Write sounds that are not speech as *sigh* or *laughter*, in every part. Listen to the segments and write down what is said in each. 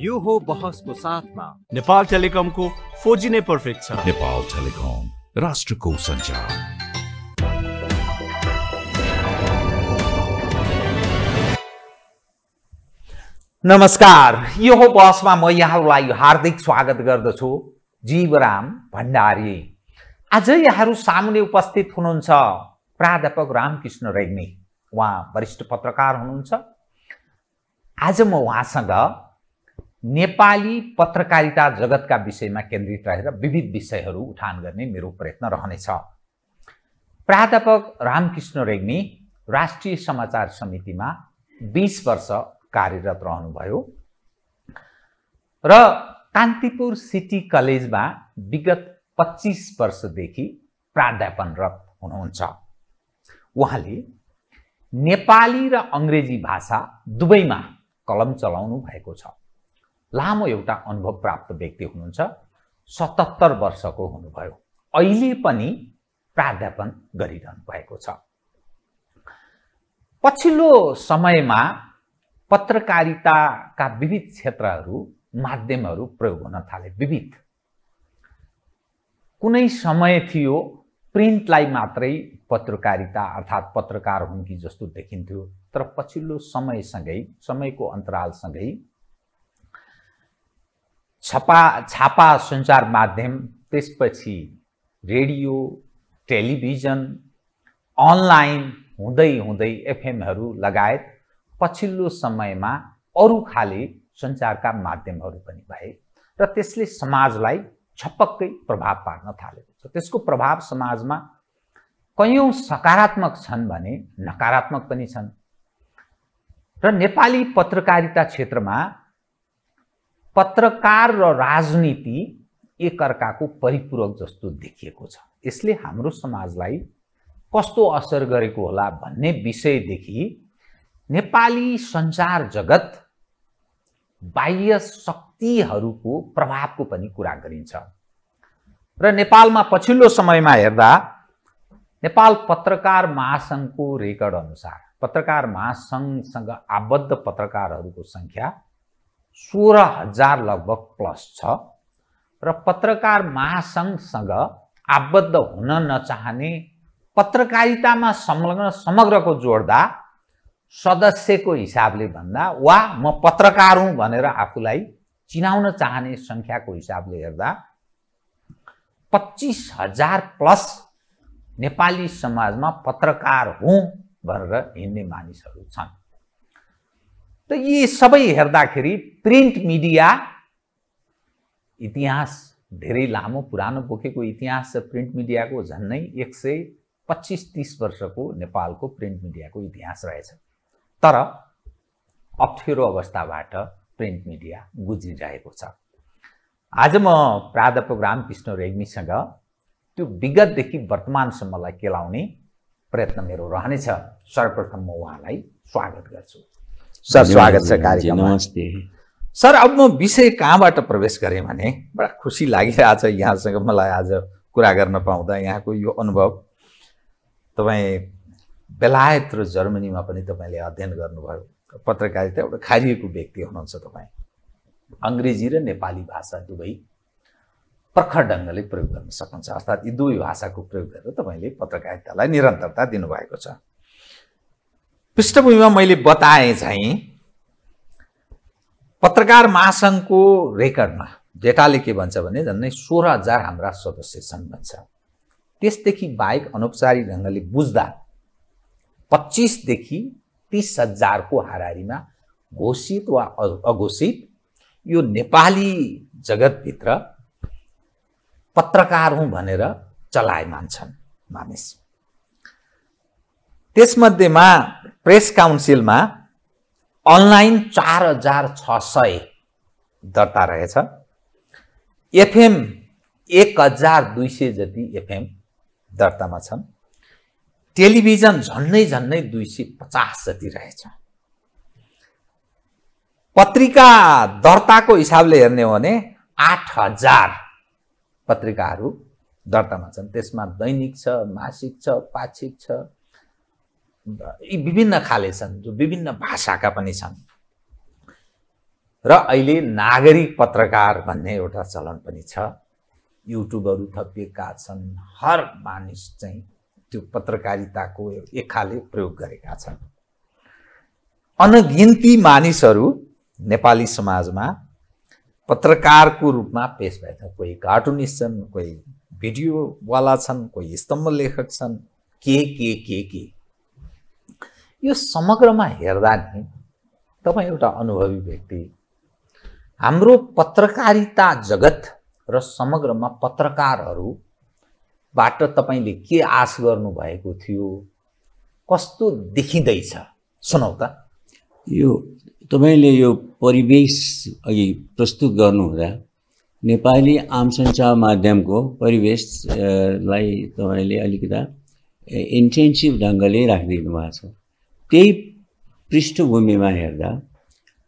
यो हो बहसको साथमा नेपाल टेलिकमको फोजी नै पर्फेक्ट छ नेपाल टेलिकम राष्ट्रको सञ्चार नमस्कार यो हो बहसमा म यहाँहरूलाई हार्दिक स्वागत गर्दछु जीवराम भण्डारी आज यहाँहरू सामुने उपस्थित हुनुहुन्छ प्राध्यापक रामकृष्ण रेग्मी उहाँ वरिष्ठ पत्रकार हुनुहुन्छ आज म उहाँसँग नेपाली पत्रकारिता जगतका विषयमा केन्द्रित रहेर विविध विषयहरू उठान गर्ने मेरो प्रयत्न रहनेछ प्राध्यापक रामकृष्ण रेग्मी राष्ट्रिय समाचार समितिमा बिस वर्ष कार्यरत रहनुभयो र कान्तिपुर सिटी कलेजमा विगत पच्चिस वर्षदेखि प्राध्यापनरत हुनुहुन्छ उहाँले नेपाली र अङ्ग्रेजी भाषा दुवैमा कलम चलाउनु भएको छ लामो एउटा अनुभव प्राप्त व्यक्ति हुनुहुन्छ सतहत्तर वर्षको हुनुभयो अहिले पनि प्राध्यापन गरिरहनु भएको छ पछिल्लो समयमा पत्रकारिताका विविध क्षेत्रहरू माध्यमहरू प्रयोग हुन थाले विविध कुनै समय थियो प्रिन्टलाई मात्रै पत्रकारिता अर्थात् पत्रकार हुन् कि जस्तो देखिन्थ्यो तर पछिल्लो समयसँगै समयको अन्तरालसँगै छपा छापा सञ्चार माध्यम त्यसपछि रेडियो टेलिभिजन अनलाइन हुँदै हुँदै एफएमहरू लगायत पछिल्लो समयमा अरू खाले सञ्चारका माध्यमहरू पनि भए र त्यसले समाजलाई छपक्कै प्रभाव पार्न थालेको छ त्यसको प्रभाव समाजमा कैयौँ सकारात्मक छन् भने नकारात्मक पनि छन् र नेपाली पत्रकारिता क्षेत्रमा पत्रकार र राजनीति एकअर्काको परिपूरक जस्तो देखिएको छ यसले हाम्रो समाजलाई कस्तो असर गरेको होला भन्ने विषयदेखि नेपाली सञ्चार जगत बाह्य शक्तिहरूको प्रभावको पनि कुरा गरिन्छ र नेपालमा पछिल्लो समयमा हेर्दा नेपाल पत्रकार महासङ्घको रेकर्ड अनुसार पत्रकार महासङ्घसँग आबद्ध पत्रकारहरूको सङ्ख्या सोह्र हजार लगभग प्लस छ र पत्रकार महासङ्घसँग आबद्ध हुन नचाहने पत्रकारितामा संलग्न समग्रको जोड्दा सदस्यको हिसाबले भन्दा वा म पत्रकार हुँ भनेर आफूलाई चिनाउन चाहने सङ्ख्याको हिसाबले हेर्दा पच्चिस हजार प्लस नेपाली समाजमा पत्रकार हुँ भनेर हिँड्ने मानिसहरू छन् त यी सबै हेर्दाखेरि प्रिन्ट मिडिया इतिहास धेरै लामो पुरानो बोकेको इतिहास छ प्रिन्ट मिडियाको झन्नै एक सय पच्चिस तिस वर्षको नेपालको प्रिन्ट मिडियाको इतिहास रहेछ तर अप्ठ्यारो अवस्थाबाट प्रिन्ट मिडिया गुज्रिरहेको छ आज म प्राध्यापक रामकृष्ण कृष्ण रेग्मीसँग त्यो विगतदेखि वर्तमानसम्मलाई केलाउने प्रयत्न मेरो रहनेछ सर्वप्रथम म उहाँलाई स्वागत गर्छु सर स्वागत छ कार्यक्रममा नमस्ते सर अब म विषय कहाँबाट प्रवेश गरेँ भने बडा खुसी लागिरहेछ यहाँसँग मलाई आज कुरा गर्न पाउँदा यहाँको यो अनुभव तपाईँ बेलायत र जर्मनीमा पनि तपाईँले अध्ययन गर्नुभयो पत्रकारिता एउटा खारिएको व्यक्ति हुनुहुन्छ तपाईँ अङ्ग्रेजी र नेपाली भाषा दुवै प्रखर ढङ्गले प्रयोग गर्न सक्नुहुन्छ अर्थात् यी दुवै भाषाको प्रयोग गरेर तपाईँले पत्रकारितालाई निरन्तरता दिनुभएको छ पृष्ठभूमिमा मैले बताएँ चाहिँ पत्रकार महासङ्घको रेकर्डमा डेटाले के भन्छ भने झन्डै सोह्र हजार हाम्रा सदस्य छन् भन्छ त्यसदेखि बाहेक अनौपचारिक ढङ्गले बुझ्दा पच्चिसदेखि तिस हजारको हाराहारीमा घोषित वा अघोषित यो नेपाली जगतभित्र पत्रकार हुँ भनेर चलाए मान्छन् मानिस त्यसमध्येमा प्रेस काउन्सिलमा अनलाइन चार हजार छ सय दर्ता रहेछ एफएम एक हजार दुई सय जति एफएम दर्तामा छन् टेलिभिजन झन्नै झन्नै दुई सय पचास जति रहेछ पत्रिका दर्ताको हिसाबले हेर्ने हो भने आठ हजार पत्रिकाहरू दर्तामा छन् त्यसमा दैनिक छ मासिक छ पाक्षिक छ यी विभिन्न खाले छन् जो विभिन्न भाषाका पनि छन् र अहिले नागरिक पत्रकार भन्ने एउटा चलन पनि छ युट्युबहरू थपिएका छन् हर मानिस चाहिँ त्यो पत्रकारिताको एक खाले प्रयोग गरेका छन् अनगिन्ती मानिसहरू नेपाली समाजमा पत्रकारको रूपमा पेस भएका कोही कार्टुनिस्ट छन् कोही भिडियोवाला छन् कोही स्तम्भ लेखक छन् के के के के यो समग्रमा हेर्दा नि तपाईँ एउटा अनुभवी व्यक्ति हाम्रो पत्रकारिता जगत र समग्रमा पत्रकारहरूबाट तपाईँले के आश गर्नुभएको थियो कस्तो देखिँदैछ सुनौ त यो तपाईँले यो परिवेश अघि प्रस्तुत गर्नुहुँदा नेपाली आम सञ्चार माध्यमको परिवेशलाई तपाईँले अलिकता इन्टेन्सिभ ढङ्गले राखिदिनु भएको छ त्यही पृष्ठभूमिमा हेर्दा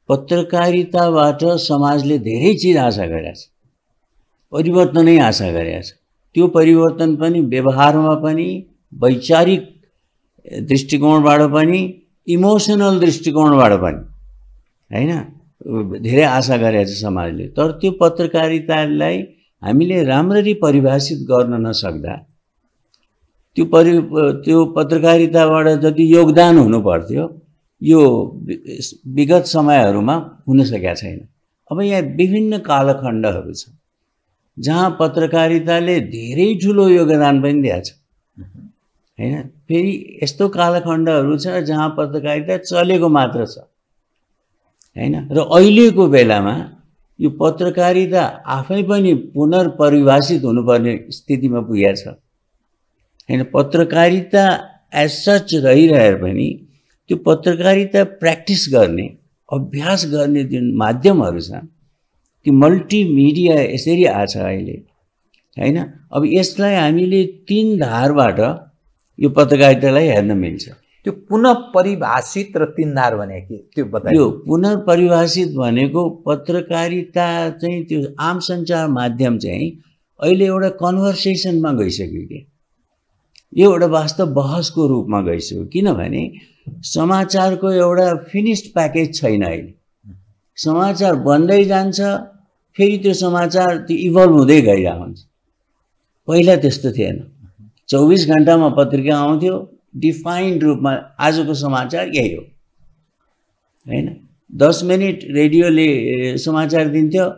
पत्रकारिताबाट समाजले धेरै चिज आशा गरेका छ परिवर्तनै आशा गरेका छ त्यो परिवर्तन पनि व्यवहारमा पनि वैचारिक दृष्टिकोणबाट पनि इमोसनल दृष्टिकोणबाट पनि होइन धेरै आशा गरेका छ समाजले तर त्यो पत्रकारितालाई हामीले राम्ररी परिभाषित गर्न नसक्दा त्यो परि त्यो पत्रकारिताबाट जति योगदान हुनु पर्थ्यो यो विगत समयहरूमा हुन सकेका छैन अब यहाँ विभिन्न कालखण्डहरू छ जहाँ पत्रकारिताले धेरै ठुलो योगदान पनि दिएछ होइन फेरि यस्तो कालखण्डहरू छ जहाँ पत्रकारिता चलेको मात्र छ होइन र अहिलेको बेलामा यो पत्रकारिता आफै पनि पुनर्परिभाषित हुनुपर्ने स्थितिमा पुगेको छ होइन पत्रकारिता एज सच रहिरहेर पनि त्यो पत्रकारिता प्र्याक्टिस गर्ने अभ्यास गर्ने जुन माध्यमहरू छ त्यो मल्टिमिडिया यसरी आछ अहिले होइन अब यसलाई हामीले तिन धारबाट यो पत्रकारितालाई हेर्न मिल्छ त्यो पुनः र तिन धार भने के त्यो यो पुनर्परिभाषित भनेको पत्रकारिता चाहिँ त्यो आम सञ्चार माध्यम चाहिँ अहिले एउटा कन्भर्सेसनमा गइसक्यो कि यो एउटा वास्तव बहसको रूपमा गइसक्यो किनभने समाचारको एउटा फिनिस्ड प्याकेज छैन अहिले समाचार बन्दै जान्छ फेरि त्यो समाचार त्यो इभल्भ हुँदै गइरहेको हुन्छ पहिला त्यस्तो थिएन चौबिस घन्टामा पत्रिका आउँथ्यो डिफाइन्ड रूपमा आजको समाचार यही हो होइन दस मिनट रेडियोले समाचार दिन्थ्यो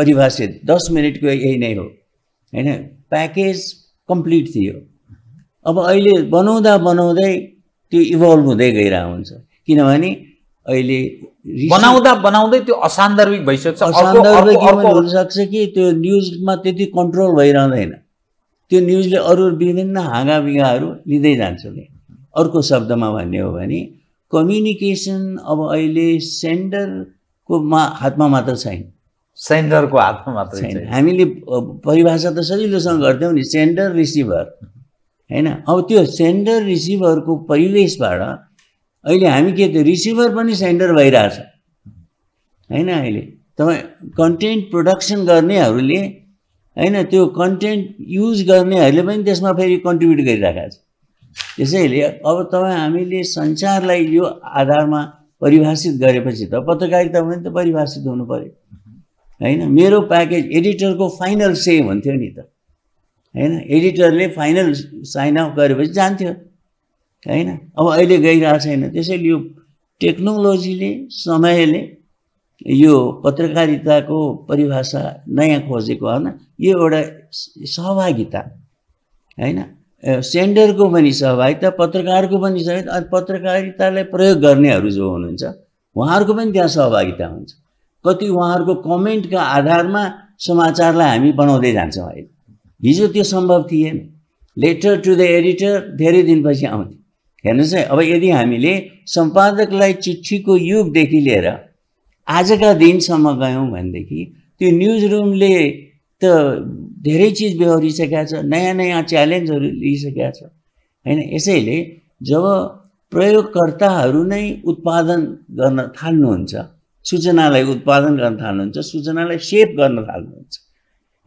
परिभाषित दस मिनटको यही नै हो होइन प्याकेज कम्प्लिट थियो अब अहिले बनाउँदा बनाउँदै त्यो इभल्भ हुँदै गइरहेको हुन्छ किनभने अहिले बनाउँदा बनाउँदै त्यो असान्दर्भिक भइसक्छ असान्दर्भिक हुनसक्छ कि त्यो न्युजमा त्यति कन्ट्रोल भइरहँदैन त्यो न्युजले अरू विभिन्न हाँगा बिगाहरू लिँदै जान्छ कि अर्को शब्दमा भन्ने हो भने कम्युनिकेसन अब अहिले सेन्डरको मा हातमा मात्र छैन सेन्डरको हातमा मात्र छैन हामीले परिभाषा त सजिलोसँग गर्थ्यौँ नि सेन्डर रिसिभर होइन अब त्यो सेन्डर रिसिभरको परिवेशबाट अहिले हामी के त्यो रिसिभर पनि सेन्डर भइरहेछ होइन अहिले तपाईँ कन्टेन्ट प्रोडक्सन गर्नेहरूले होइन त्यो कन्टेन्ट युज गर्नेहरूले पनि त्यसमा फेरि कन्ट्रिब्युट गरिरहेको छ त्यसैले अब तपाईँ हामीले संसारलाई यो आधारमा परिभाषित गरेपछि त पत्रकारिता पनि त परिभाषित हुनु पऱ्यो होइन मेरो प्याकेज एडिटरको फाइनल से भन्थ्यो नि त होइन एडिटरले फाइनल साइन अफ गरेपछि जान्थ्यो होइन अब अहिले गइरहेको छैन त्यसैले यो टेक्नोलोजीले समयले यो पत्रकारिताको परिभाषा नयाँ खोजेको होइन यो एउटा सहभागिता होइन सेन्डरको पनि सहभागिता पत्रकारको पनि सहभागिता अनि पत्रकारितालाई प्रयोग गर्नेहरू जो हुनुहुन्छ उहाँहरूको पनि त्यहाँ सहभागिता हुन्छ कति उहाँहरूको कमेन्टका आधारमा समाचारलाई हामी बनाउँदै जान्छौँ अहिले हिजो त्यो सम्भव थिएन लेटर टु द एडिटर धेरै दिनपछि आउँथ्यो हेर्नुहोस् है अब यदि हामीले सम्पादकलाई चिठीको युगदेखि लिएर आजका दिनसम्म गयौँ भनेदेखि त्यो न्युज रुमले त धेरै चिज बेहोरिसकेका छ नयाँ नयाँ च्यालेन्जहरू लिइसकेका छ होइन यसैले जब प्रयोगकर्ताहरू नै उत्पादन गर्न थाल्नुहुन्छ सूचनालाई उत्पादन गर्न थाल्नुहुन्छ सूचनालाई सेप गर्न थाल्नुहुन्छ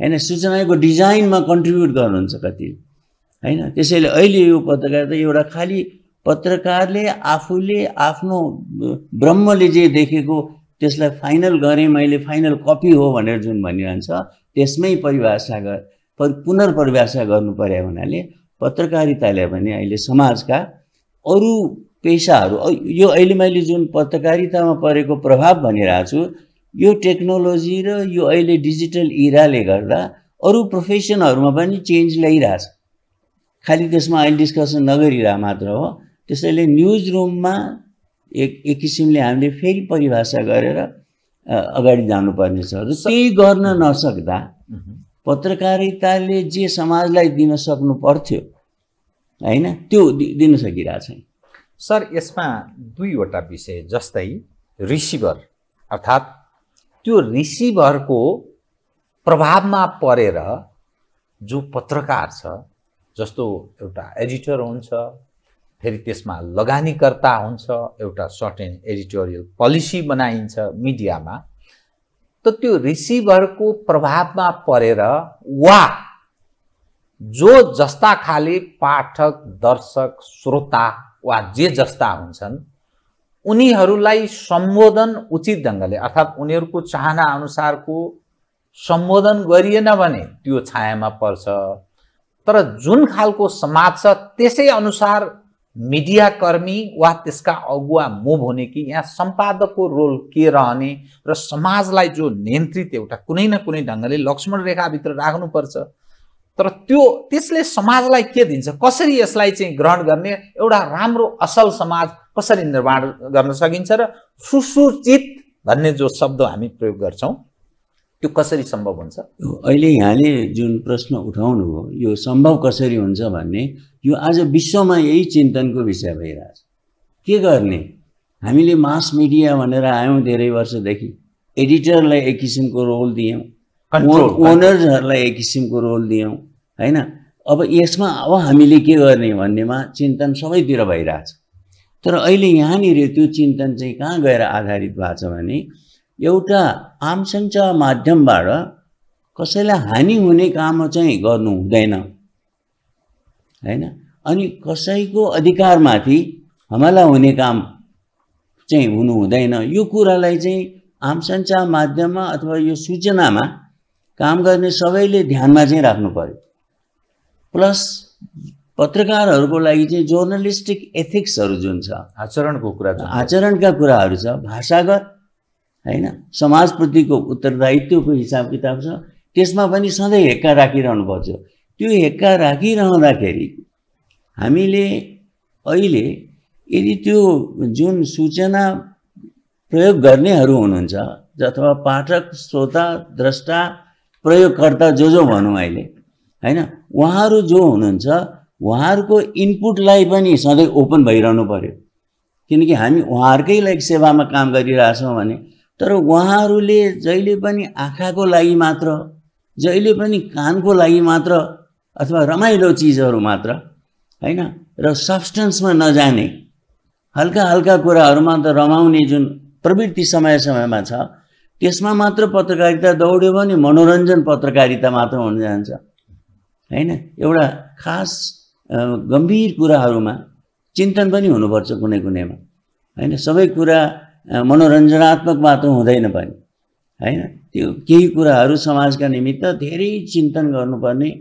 होइन सूचनाको डिजाइनमा कन्ट्रिब्युट गर्नुहुन्छ कति होइन त्यसैले अहिले यो पत्रकार त एउटा खालि पत्रकारले आफूले आफ्नो ब्रह्मले जे देखेको त्यसलाई फाइनल गरेँ मैले फाइनल कपी हो भनेर जुन भनिरहन्छ त्यसमै परिभाषा गर पर पुनर्परिभाषा गर्नु पर्यो हुनाले पत्रकारिताले भने अहिले समाजका अरू पेसाहरू यो अहिले मैले जुन पत्रकारितामा परेको प्रभाव भनिरहेको छु यो टेक्नोलोजी र यो अहिले डिजिटल इराले गर्दा अरू प्रोफेसनहरूमा पनि चेन्ज ल्याइरहेछ खालि त्यसमा अहिले डिस्कसन नगरिरह मात्र हो त्यसैले न्युज रुममा एक एक किसिमले हामीले फेरि परिभाषा गरेर अगाडि जानुपर्नेछ र त्यही गर्न नसक्दा पत्रकारिताले जे समाजलाई दिन सक्नु पर्थ्यो होइन त्यो दिन सकिरहेको छैन सर यसमा दुईवटा विषय जस्तै रिसिभर अर्थात् त्यो रिसिभरको प्रभावमा परेर जो पत्रकार छ जस्तो एउटा एडिटर हुन्छ फेरि त्यसमा लगानीकर्ता हुन्छ एउटा सर्टेन एडिटोरियल पोलिसी बनाइन्छ मिडियामा त त्यो रिसिभरको प्रभावमा परेर वा जो जस्ता खाले पाठक दर्शक श्रोता वा जे जस्ता हुन्छन् उनीहरूलाई सम्बोधन उचित ढङ्गले अर्थात् उनीहरूको चाहना अनुसारको सम्बोधन गरिएन भने त्यो छायामा पर्छ तर जुन खालको समाज छ त्यसै अनुसार मिडियाकर्मी वा त्यसका अगुवा मुभ हुने कि यहाँ सम्पादकको रोल के रहने र समाजलाई जो नियन्त्रित एउटा कुनै न कुनै ढङ्गले लक्ष्मण रेखाभित्र राख्नुपर्छ तर त्यो त्यसले समाजलाई के दिन्छ कसरी यसलाई चाहिँ ग्रहण गर्ने एउटा राम्रो असल समाज कसरी निर्माण गर्न सकिन्छ र सुसूचित भन्ने जो शब्द हामी प्रयोग गर्छौँ त्यो कसरी सम्भव हुन्छ अहिले यहाँले जुन प्रश्न उठाउनु उठाउनुभयो यो सम्भव कसरी हुन्छ भन्ने यो आज विश्वमा यही चिन्तनको विषय भइरहेछ के गर्ने हामीले मास मिडिया भनेर आयौँ धेरै वर्षदेखि एडिटरलाई एक किसिमको रोल दियौँ ओनर्सहरूलाई एक किसिमको रोल दियौँ होइन अब यसमा अब हामीले के गर्ने भन्नेमा चिन्तन सबैतिर भइरहेछ तर अहिले यहाँनिर त्यो चिन्तन चाहिँ कहाँ गएर आधारित भएको छ भने एउटा आम सञ्चार माध्यमबाट कसैलाई हानि हुने काम चाहिँ गर्नु हुँदैन होइन अनि कसैको अधिकारमाथि हमला हुने काम चाहिँ हुनु हुँदैन यो कुरालाई चाहिँ आम सञ्चार माध्यममा अथवा यो सूचनामा काम गर्ने सबैले ध्यानमा चाहिँ राख्नु पऱ्यो प्लस पत्रकारहरूको लागि चाहिँ जर्नलिस्टिक एथिक्सहरू जुन छ आचरणको कुरा आचरणका कुराहरू छ भाषागत होइन समाजप्रतिको उत्तरदायित्वको हिसाब किताब छ त्यसमा पनि सधैँ हेक्का राखिरहनु पर्छ त्यो हेक्का राखिरहँदाखेरि हामीले अहिले यदि त्यो जुन सूचना प्रयोग गर्नेहरू हुनुहुन्छ अथवा पाठक श्रोता द्रष्टा प्रयोगकर्ता जो जो भनौँ अहिले होइन उहाँहरू जो हुनुहुन्छ उहाँहरूको इनपुटलाई पनि सधैँ ओपन भइरहनु पऱ्यो किनकि हामी उहाँहरूकै लागि सेवामा काम गरिरहेछौँ भने तर उहाँहरूले जहिले पनि आँखाको लागि मात्र जहिले पनि कानको लागि मात्र अथवा रमाइलो चिजहरू मात्र होइन र सब्सटेन्समा नजाने हल्का हल्का कुराहरूमा त रमाउने जुन प्रवृत्ति समय समयमा छ त्यसमा मात्र पत्रकारिता दौड्यो भने मनोरञ्जन पत्रकारिता मात्र हुन जान्छ होइन एउटा खास गम्भीर कुराहरूमा चिन्तन पनि हुनुपर्छ कुनै कुनैमा होइन सबै कुरा मनोरञ्जनात्मक मात्र हुँदैन पनि होइन त्यो केही कुराहरू समाजका निमित्त धेरै चिन्तन गर्नुपर्ने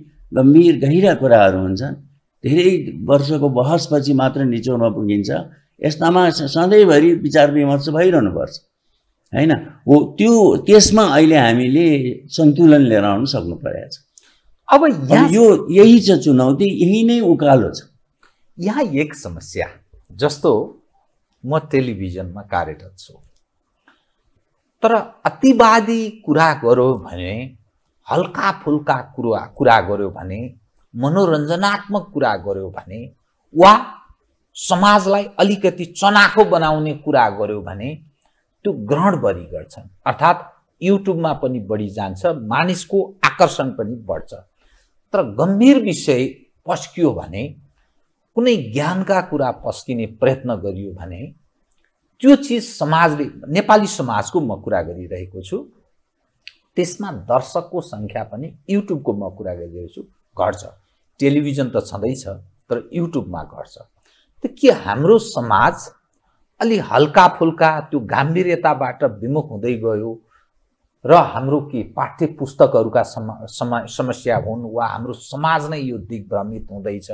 गम्भीर गहिरा कुराहरू हुन्छन् धेरै वर्षको बहसपछि मात्र निचोडमा पुगिन्छ यस्तामा सधैँभरि विचार विमर्श भइरहनुपर्छ होइन हो त्यो त्यसमा अहिले हामीले सन्तुलन लिएर आउनु सक्नु परेको छ अब यहाँ यो यही छ चुनौती यही नै उकालो छ यहाँ एक समस्या जस्तो म टेलिभिजनमा कार्यरत छु तर अतिवादी कुरा गऱ्यो भने हल्का फुल्का कुरा कुरा गऱ्यो भने मनोरञ्जनात्मक कुरा गऱ्यो भने वा समाजलाई अलिकति चनाखो बनाउने कुरा गऱ्यो भने त्यो ग्रहण बढी गर्छन् अर्थात् युट्युबमा पनि बढी जान्छ मानिसको आकर्षण पनि बढ्छ तर गम्भीर विषय पस्कियो भने कुनै ज्ञानका कुरा पस्किने प्रयत्न गरियो भने त्यो चिज समाजले नेपाली समाजको म कुरा गरिरहेको छु त्यसमा दर्शकको सङ्ख्या पनि युट्युबको म कुरा गरिरहेको छु घट्छ टेलिभिजन त छँदैछ तर युट्युबमा घट्छ त के हाम्रो समाज अलि हल्का फुल्का त्यो गाम्भीर्यताबाट विमुख हुँदै गयो र हाम्रो के पाठ्य पुस्तकहरूका समस्या हुन् वा हाम्रो समाज नै यो दिग्भ्रमित हुँदैछ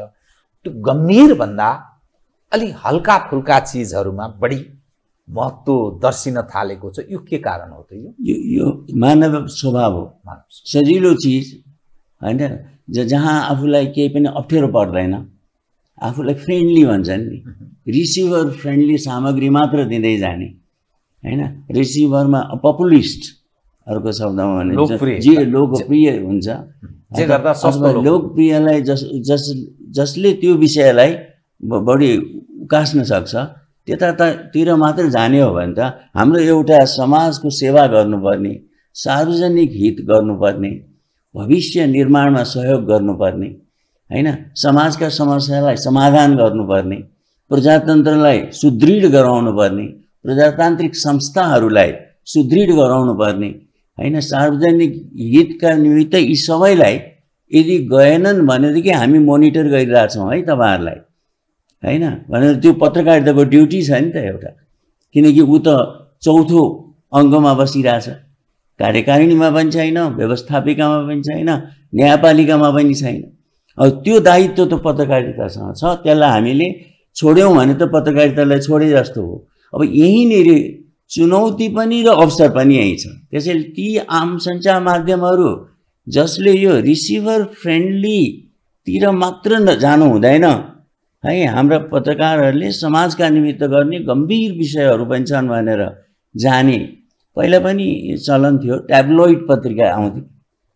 त्यो गम्भीरभन्दा अलि हल्का फुल्का चिजहरूमा बढी महत्त्व दर्शिन थालेको छ यो के कारण हो त यो यो मानव स्वभाव हो सजिलो चिज होइन जहाँ आफूलाई केही पनि अप्ठ्यारो पर्दैन आफूलाई फ्रेन्डली भन्छन् नि रिसिभर फ्रेन्डली सामग्री मात्र दिँदै जाने होइन रिसिभरमा पपुलिस्ट अर्को शब्दमा भने जे लोकप्रिय हुन्छ लोकप्रियलाई जस जस जसले त्यो विषयलाई बढी उकास्न सक्छ त्यतातिर मात्र जाने हो भने त हाम्रो एउटा समाजको सेवा गर्नुपर्ने सार्वजनिक हित गर्नुपर्ने भविष्य निर्माणमा सहयोग गर्नुपर्ने होइन समाजका समस्यालाई समाधान गर्नुपर्ने प्रजातन्त्रलाई सुदृढ गराउनुपर्ने प्रजातान्त्रिक संस्थाहरूलाई सुदृढ गराउनुपर्ने होइन सार्वजनिक हितका निमित्त यी सबैलाई यदि गएनन् भनेदेखि हामी मोनिटर गरिरहेछौँ है तपाईँहरूलाई होइन भनेर त्यो पत्रकारिताको ड्युटी छ नि त एउटा किनकि ऊ त चौथो अङ्गमा बसिरहेछ कार्यकारिणीमा पनि छैन व्यवस्थापिकामा पनि छैन न्यायपालिकामा पनि छैन अब त्यो दायित्व त पत्रकारितासँग छ त्यसलाई हामीले छोड्यौँ भने त पत्रकारितालाई छोडे जस्तो हो अब यहीँनिर चुनौती पनि र अवसर पनि यहीँ छ त्यसैले ती आम सञ्चार माध्यमहरू जसले यो रिसिभर फ्रेन्डलीतिर मात्र न जानु हुँदैन है हाम्रा पत्रकारहरूले समाजका निमित्त गर्ने गम्भीर विषयहरू पनि छन् भनेर जाने पहिला पनि चलन थियो ट्याब्लोइड पत्रिका आउँथ्यो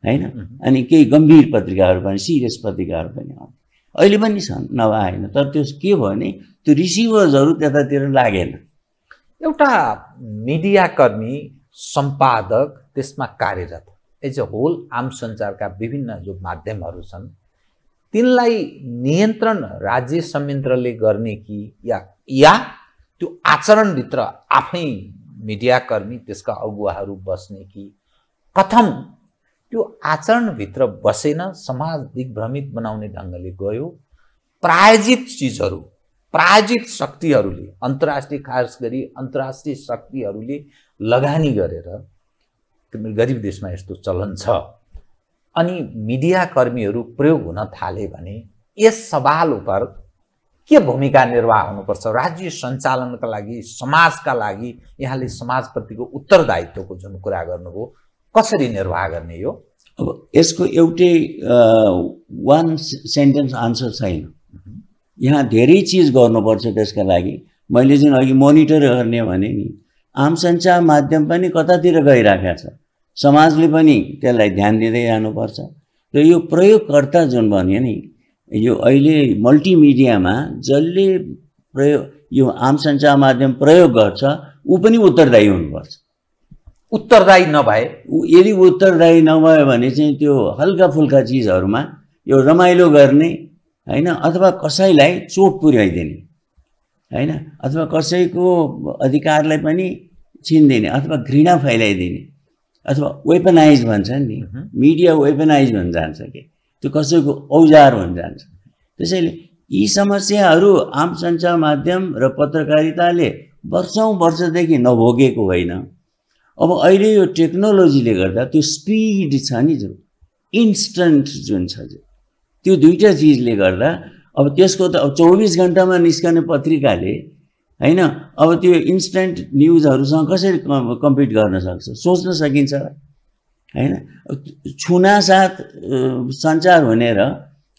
होइन अनि केही गम्भीर पत्रिकाहरू पनि सिरियस पत्रिकाहरू पनि आउँथे अहिले पनि छन् नभए होइन तर त्यो के भयो भने त्यो रिसिभर्सहरू त्यतातिर लागेन एउटा मिडियाकर्मी सम्पादक त्यसमा कार्यरत एज अ होल आम सञ्चारका विभिन्न जो माध्यमहरू छन् तिनलाई नियन्त्रण राज्य संयन्त्रले गर्ने कि या या त्यो आचरणभित्र आफै मिडियाकर्मी त्यसका अगुवाहरू बस्ने कि कथम त्यो आचरणभित्र बसेन समाज दिग्भ्रमित बनाउने ढङ्गले गयो प्रायोजित चिजहरू प्रायोजित शक्तिहरूले अन्तर्राष्ट्रिय खास गरी अन्तर्राष्ट्रिय शक्तिहरूले लगानी गरेर गरिब देशमा यस्तो चलन छ अनि मिडियाकर्मीहरू प्रयोग हुन थाले भने यस सवाल उप के भूमिका निर्वाह हुनुपर्छ राज्य सञ्चालनका लागि समाजका लागि यहाँले समाजप्रतिको उत्तरदायित्वको जुन कुरा गर्नुभयो कसरी निर्वाह गर्ने यो अब यसको एउटै वान सेन्टेन्स आन्सर छैन यहाँ धेरै चिज गर्नुपर्छ त्यसका लागि मैले जुन अघि मोनिटर गर्ने भने नि आम सञ्चार माध्यम पनि कतातिर गइरहेको छ समाजले पनि त्यसलाई ध्यान दिँदै जानुपर्छ र यो प्रयोगकर्ता जुन भन्यो नि यो अहिले मल्टिमिडियामा जसले प्रयोग यो आम सञ्चार माध्यम प्रयोग गर्छ ऊ पनि उत्तरदायी हुनुपर्छ उत्तरदायी नभए यदि उत्तरदायी नभयो भने चाहिँ त्यो हल्का फुल्का चिजहरूमा यो रमाइलो गर्ने होइन अथवा कसैलाई चोट पुर्याइदिने होइन अथवा कसैको अधिकारलाई पनि छिनिदिने अथवा घृणा फैलाइदिने अथवा वेपनाइज भन्छ नि मिडिया वेपनाइज हुन जान्छ कि त्यो कसैको औजार हुन जान्छ त्यसैले यी समस्याहरू आम सञ्चार माध्यम र पत्रकारिताले वर्षौँ वर्षदेखि नभोगेको होइन अब अहिले यो टेक्नोलोजीले गर्दा त्यो स्पिड छ नि जुन इन्स्टन्ट जुन छ त्यो दुइटा चिजले गर्दा अब त्यसको त अब चौबिस घन्टामा निस्कने पत्रिकाले होइन अब त्यो इन्स्टेन्ट न्युजहरूसँग कसरी कम्पिट गर्न सक्छ सोच्न सकिन्छ होइन छुनासाथ सञ्चार हुने र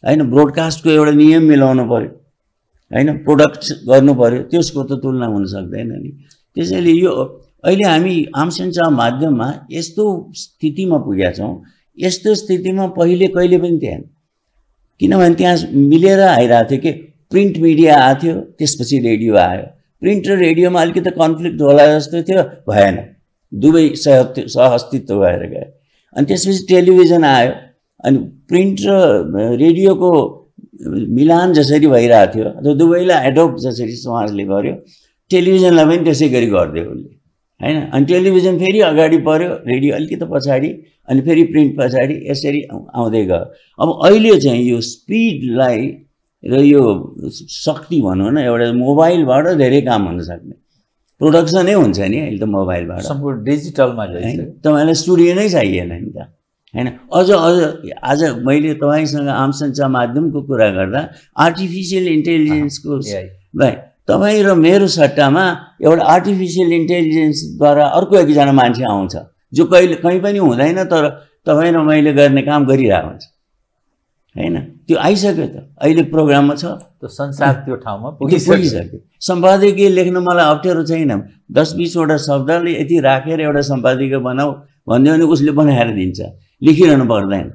होइन ब्रोडकास्टको एउटा नियम मिलाउनु पऱ्यो होइन प्रोडक्ट गर्नु पऱ्यो त्यसको त तुलना हुन सक्दैन नि त्यसैले यो अहिले हामी आम सञ्चार माध्यममा यस्तो स्थितिमा पुगेका छौँ यस्तो स्थितिमा पहिले कहिले पनि थिएन किनभने त्यहाँ मिलेर आइरहेको थियो कि प्रिन्ट मिडिया आएको थियो त्यसपछि रेडियो आयो प्रिन्ट र रेडियोमा अलिकति कन्फ्लिक्ट होला जस्तो थियो भएन दुवै सह सहअस्तित्व भएर गयो अनि त्यसपछि टेलिभिजन आयो अनि प्रिन्ट र रेडियोको मिलान जसरी भइरहेको थियो अथवा दुवैलाई एडोप्ट जसरी समाजले गर्यो टेलिभिजनलाई पनि त्यसै गरी गरिदियो उसले होइन अनि टेलिभिजन फेरि अगाडि पऱ्यो रेडियो अलिकति पछाडि अनि फेरि प्रिन्ट पछाडि यसरी आउँदै गयो अब अहिले चाहिँ यो स्पिडलाई र यो शक्ति भनौँ न एउटा मोबाइलबाट धेरै काम हुन सक्ने प्रोडक्सनै हुन्छ नि अहिले त मोबाइलबाट सम्पूर्ण डिजिटलमा होइन तपाईँलाई स्टुडियो नै चाहिएन नि त होइन अझ अझ आज मैले तपाईँसँग आमसञ्चार माध्यमको कुरा गर्दा आर्टिफिसियल इन्टेलिजेन्सको भाइ तपाईँ र मेरो सट्टामा एउटा आर्टिफिसियल इन्टेलिजेन्सद्वारा अर्को एकजना मान्छे आउँछ जो कहिले कहीँ पनि हुँदैन तर तपाईँ र मैले गर्ने काम गरिरहेको हुन्छ होइन त्यो आइसक्यो त अहिले प्रोग्राममा छ त्यो संसार त्यो ठाउँमा पुगिसक्यो सम्पादकीय लेख्न मलाई अप्ठ्यारो छैन दस बिसवटा शब्दले यति राखेर एउटा सम्पादकीय बनाऊ भन्यो भने उसले बनाएर दिन्छ लेखिरहनु पर्दैन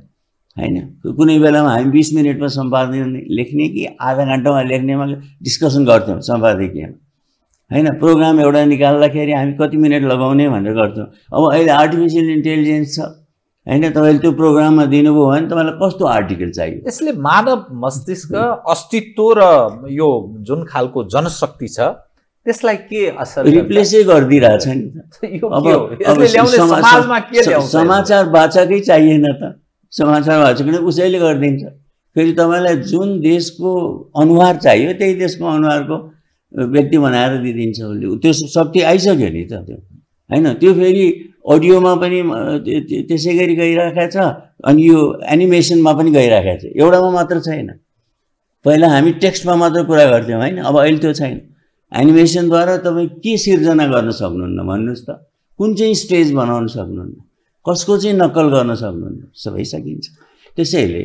होइन कुनै बेलामा हामी बिस मिनटमा सम्पादन लेख्ने कि आधा घन्टामा लेख्नेमा डिस्कसन गर्थ्यौँ सम्पादकीयमा होइन प्रोग्राम एउटा निकाल्दाखेरि हामी कति मिनट लगाउने भनेर गर्थ्यौँ अब अहिले आर्टिफिसियल इन्टेलिजेन्स छ होइन तपाईँले त्यो प्रोग्राममा दिनुभयो भने तपाईँलाई कस्तो आर्टिकल चाहियो यसले मानव मस्तिष्क अस्तित्व र यो जुन खालको जनशक्ति छ त्यसलाई के असर रिप्लेसै गरिदिइरहेछ नि *laughs* समाचार वाचकै चाहिएन त समाचारमा छ किनभने उसैले गरिदिन्छ फेरि तपाईँलाई जुन देशको अनुहार चाहियो त्यही देशको अनुहारको व्यक्ति बनाएर दिइदिन्छ उसले त्यो शक्ति आइसक्यो नि त त्यो होइन त्यो फेरि अडियोमा पनि त्यसै गरी गइरहेको छ अनि यो एनिमेसनमा पनि गइरहेको छ एउटामा मात्र छैन पहिला हामी टेक्स्टमा मात्र कुरा गर्थ्यौँ होइन अब अहिले त्यो छैन एनिमेसनद्वारा तपाईँ के सिर्जना गर्न सक्नुहुन्न भन्नुहोस् त कुन चाहिँ स्टेज बनाउन सक्नुहुन्न कसको चाहिँ नक्कल गर्न सक्नु सबै सकिन्छ त्यसैले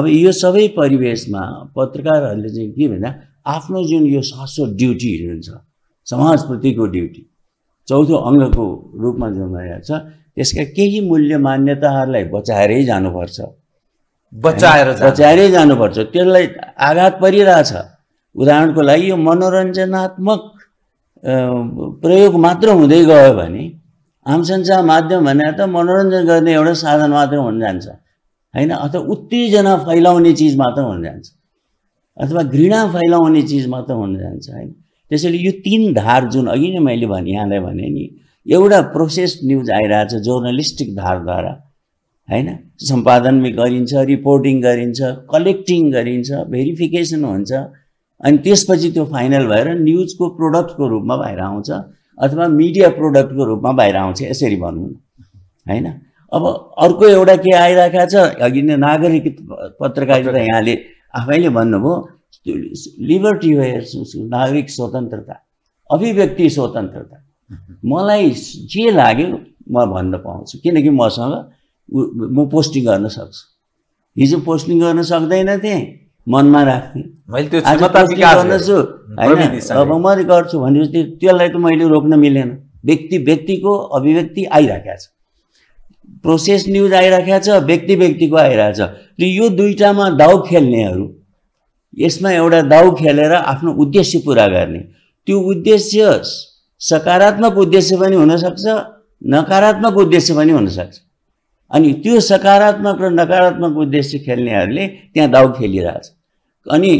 अब यो सबै परिवेशमा पत्रकारहरूले चाहिँ के भन्दा आफ्नो जुन यो शाश्वत ड्युटी हुन्छ समाजप्रतिको ड्युटी चौथो अङ्गको रूपमा जुन छ त्यसका केही मूल्य मान्यताहरूलाई बचाएरै जानुपर्छ बचाएर बचाएरै जानुपर्छ त्यसलाई आघात परिरहेछ उदाहरणको लागि यो मनोरञ्जनात्मक प्रयोग मात्र हुँदै गयो भने आम सञ्चार माध्यम भने त मनोरञ्जन गर्ने एउटा साधन मात्र हुन जान्छ होइन अथवा उत्तेजना फैलाउने चिज मात्र हुन जान्छ अथवा घृणा फैलाउने चिज मात्र हुन जान्छ होइन त्यसैले यो तिन धार जुन अघि नै मैले भने यहाँलाई भने नि एउटा प्रोसेस न्युज आइरहेछ जर्नलिस्टिक धारद्वारा होइन सम्पादन गरिन्छ रिपोर्टिङ गरिन्छ कलेक्टिङ गरिन्छ भेरिफिकेसन हुन्छ अनि त्यसपछि त्यो फाइनल भएर न्युजको प्रोडक्टको रूपमा भएर आउँछ अथवा मिडिया प्रोडक्टको रूपमा बाहिर आउँछ यसरी भन्नु होइन अब अर्को एउटा के आइरहेको छ अघि नै नागरिक पत्रकारिता यहाँले आफैले भन्नुभयो लिबर्टी हो नागरिक स्वतन्त्रता अभिव्यक्ति स्वतन्त्रता मलाई जे लाग्यो म भन्न पाउँछु किनकि मसँग म पोस्टिङ गर्न सक्छु हिजो पोस्टिङ गर्न सक्दैन थिएँ मनमा राख्ने मैले होइन अब म गर्छु भनेपछि त्यसलाई त मैले रोक्न मिलेन व्यक्ति व्यक्तिको अभिव्यक्ति आइरहेको छ प्रोसेस न्युज आइरहेको छ व्यक्ति व्यक्तिको आइरहेको छ र यो दुइटामा दाउ खेल्नेहरू यसमा एउटा दाउ खेलेर आफ्नो उद्देश्य पुरा गर्ने त्यो उद्देश्य सकारात्मक उद्देश्य पनि हुनसक्छ नकारात्मक उद्देश्य पनि हुनसक्छ अनि त्यो सकारात्मक र नकारात्मक उद्देश्य खेल्नेहरूले त्यहाँ दाउ खेलिरहेछ अनि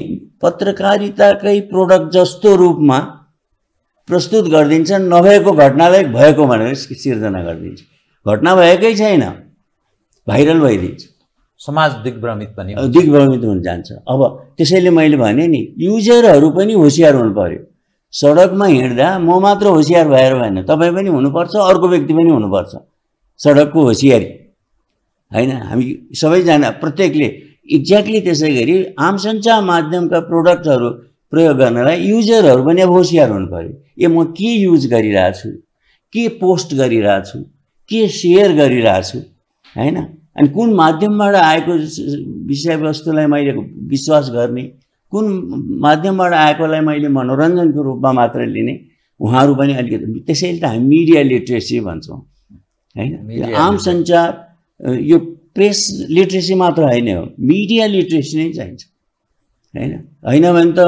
पत्रकारिताकै प्रोडक्ट जस्तो रूपमा प्रस्तुत गरिदिन्छन् नभएको घटनालाई भएको भनेर सिर्जना गरिदिन्छ घटना भएकै छैन भाइरल भइदिन्छ समाज दिग्भ्रमित पनि दिग्भ्रमित हुन जान्छ अब त्यसैले मैले भने नि युजरहरू पनि होसियार हुनु पऱ्यो सडकमा हिँड्दा म मात्र होसियार भएर भएन तपाईँ पनि हुनुपर्छ अर्को व्यक्ति पनि हुनुपर्छ सडकको होसियारी होइन हामी सबैजना प्रत्येकले एक्ज्याक्टली त्यसै गरी आम सञ्चार माध्यमका प्रोडक्टहरू प्रयोग गर्नलाई युजरहरू पनि अब होसियार हुनु पऱ्यो ए म के युज गरिरहेछु के पोस्ट गरिरहेछु के सेयर गरिरहेछु होइन अनि कुन माध्यमबाट आएको विषयवस्तुलाई मैले विश्वास गर्ने कुन माध्यमबाट आएकोलाई मैले मनोरञ्जनको रूपमा मात्र लिने उहाँहरू पनि अलिकति त्यसैले त हामी मिडिया लिट्रेसी भन्छौँ होइन आम सञ्चार यो प्रेस लिट्रेसी मात्र होइन हो मिडिया लिट्रेसी नै चाहिन्छ होइन होइन भने त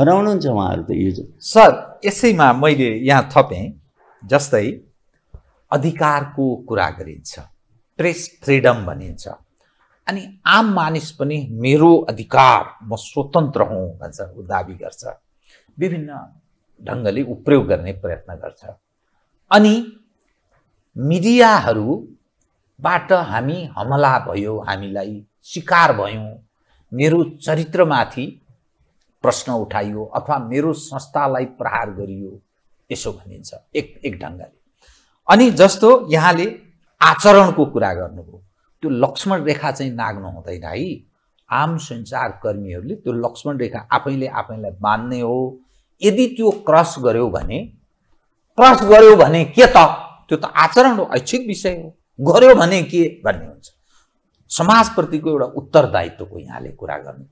हराउनुहुन्छ उहाँहरू त यो सर यसैमा मैले यहाँ थपेँ जस्तै अधिकारको कुरा गरिन्छ प्रेस फ्रिडम भनिन्छ अनि आम मानिस पनि मेरो अधिकार म स्वतन्त्र हुँ भन्छ ऊ दाबी गर्छ विभिन्न ढङ्गले उप्रयोग गर्ने प्रयत्न गर्छ अनि मिडियाहरू बाट हामी हमला भयो हामीलाई शिकार भयौँ मेरो चरित्रमाथि प्रश्न उठाइयो अथवा मेरो संस्थालाई प्रहार गरियो यसो भनिन्छ एक एक ढङ्गले अनि जस्तो यहाँले आचरणको कुरा गर्नुभयो त्यो लक्ष्मण रेखा चाहिँ नाग्नु हुँदैन है आम सञ्चारकर्मीहरूले त्यो लक्ष्मण रेखा आफैले आफैलाई बाँध्ने हो यदि त्यो क्रस गर्यो भने क्रस गर्यो भने के त त्यो त आचरण हो ऐच्छिक विषय हो गर्यो भने के भन्ने हुन्छ समाजप्रतिको एउटा उत्तरदायित्वको यहाँले कुरा गर्नु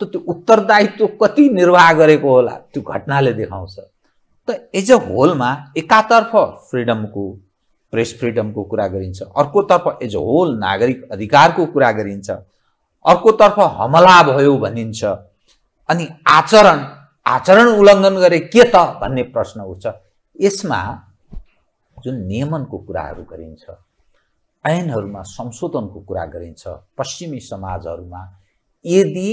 त त्यो उत्तरदायित्व कति निर्वाह गरेको होला त्यो घटनाले देखाउँछ त एज अ होलमा एकातर्फ फ्रिडमको प्रेस फ्रिडमको कुरा गरिन्छ अर्कोतर्फ एज अ होल नागरिक अधिकारको कुरा गरिन्छ अर्कोतर्फ हमला भयो भनिन्छ अनि आचरण आचरण उल्लङ्घन गरे के त भन्ने प्रश्न उठ्छ यसमा जुन नियमनको कुराहरू गरिन्छ ऐनहरूमा संशोधनको कुरा गरिन्छ पश्चिमी समाजहरूमा यदि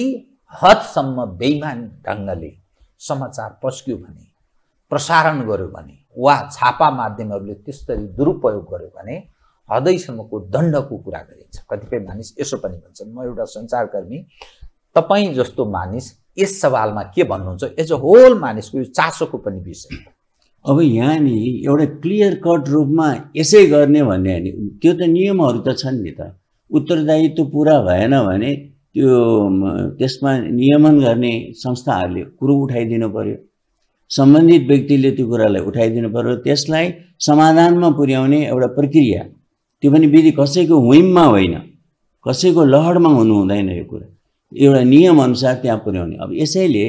हदसम्म बेइमान ढङ्गले समाचार पस्क्यो भने प्रसारण गर्यो भने वा छापा माध्यमहरूले त्यसरी दुरुपयोग गर्यो भने हदैसम्मको दण्डको कुरा गरिन्छ कतिपय मानिस यसो पनि भन्छन् म एउटा सञ्चारकर्मी तपाईँ जस्तो मानिस यस सवालमा के भन्नुहुन्छ एज अ होल मानिसको यो चासोको पनि विषय हो अब यहाँ नि एउटा क्लियर कट रूपमा यसै गर्ने भन्ने होइन त्यो त नियमहरू त छन् नि त उत्तरदायित्व पुरा भएन भने त्यो त्यसमा नियमन गर्ने संस्थाहरूले कुरो उठाइदिनु पऱ्यो सम्बन्धित व्यक्तिले त्यो कुरालाई उठाइदिनु पऱ्यो त्यसलाई समाधानमा पुर्याउने एउटा प्रक्रिया त्यो पनि विधि कसैको विममा होइन कसैको लहरमा हुनु हुँदैन यो कुरा एउटा नियमअनुसार त्यहाँ पुर्याउने अब यसैले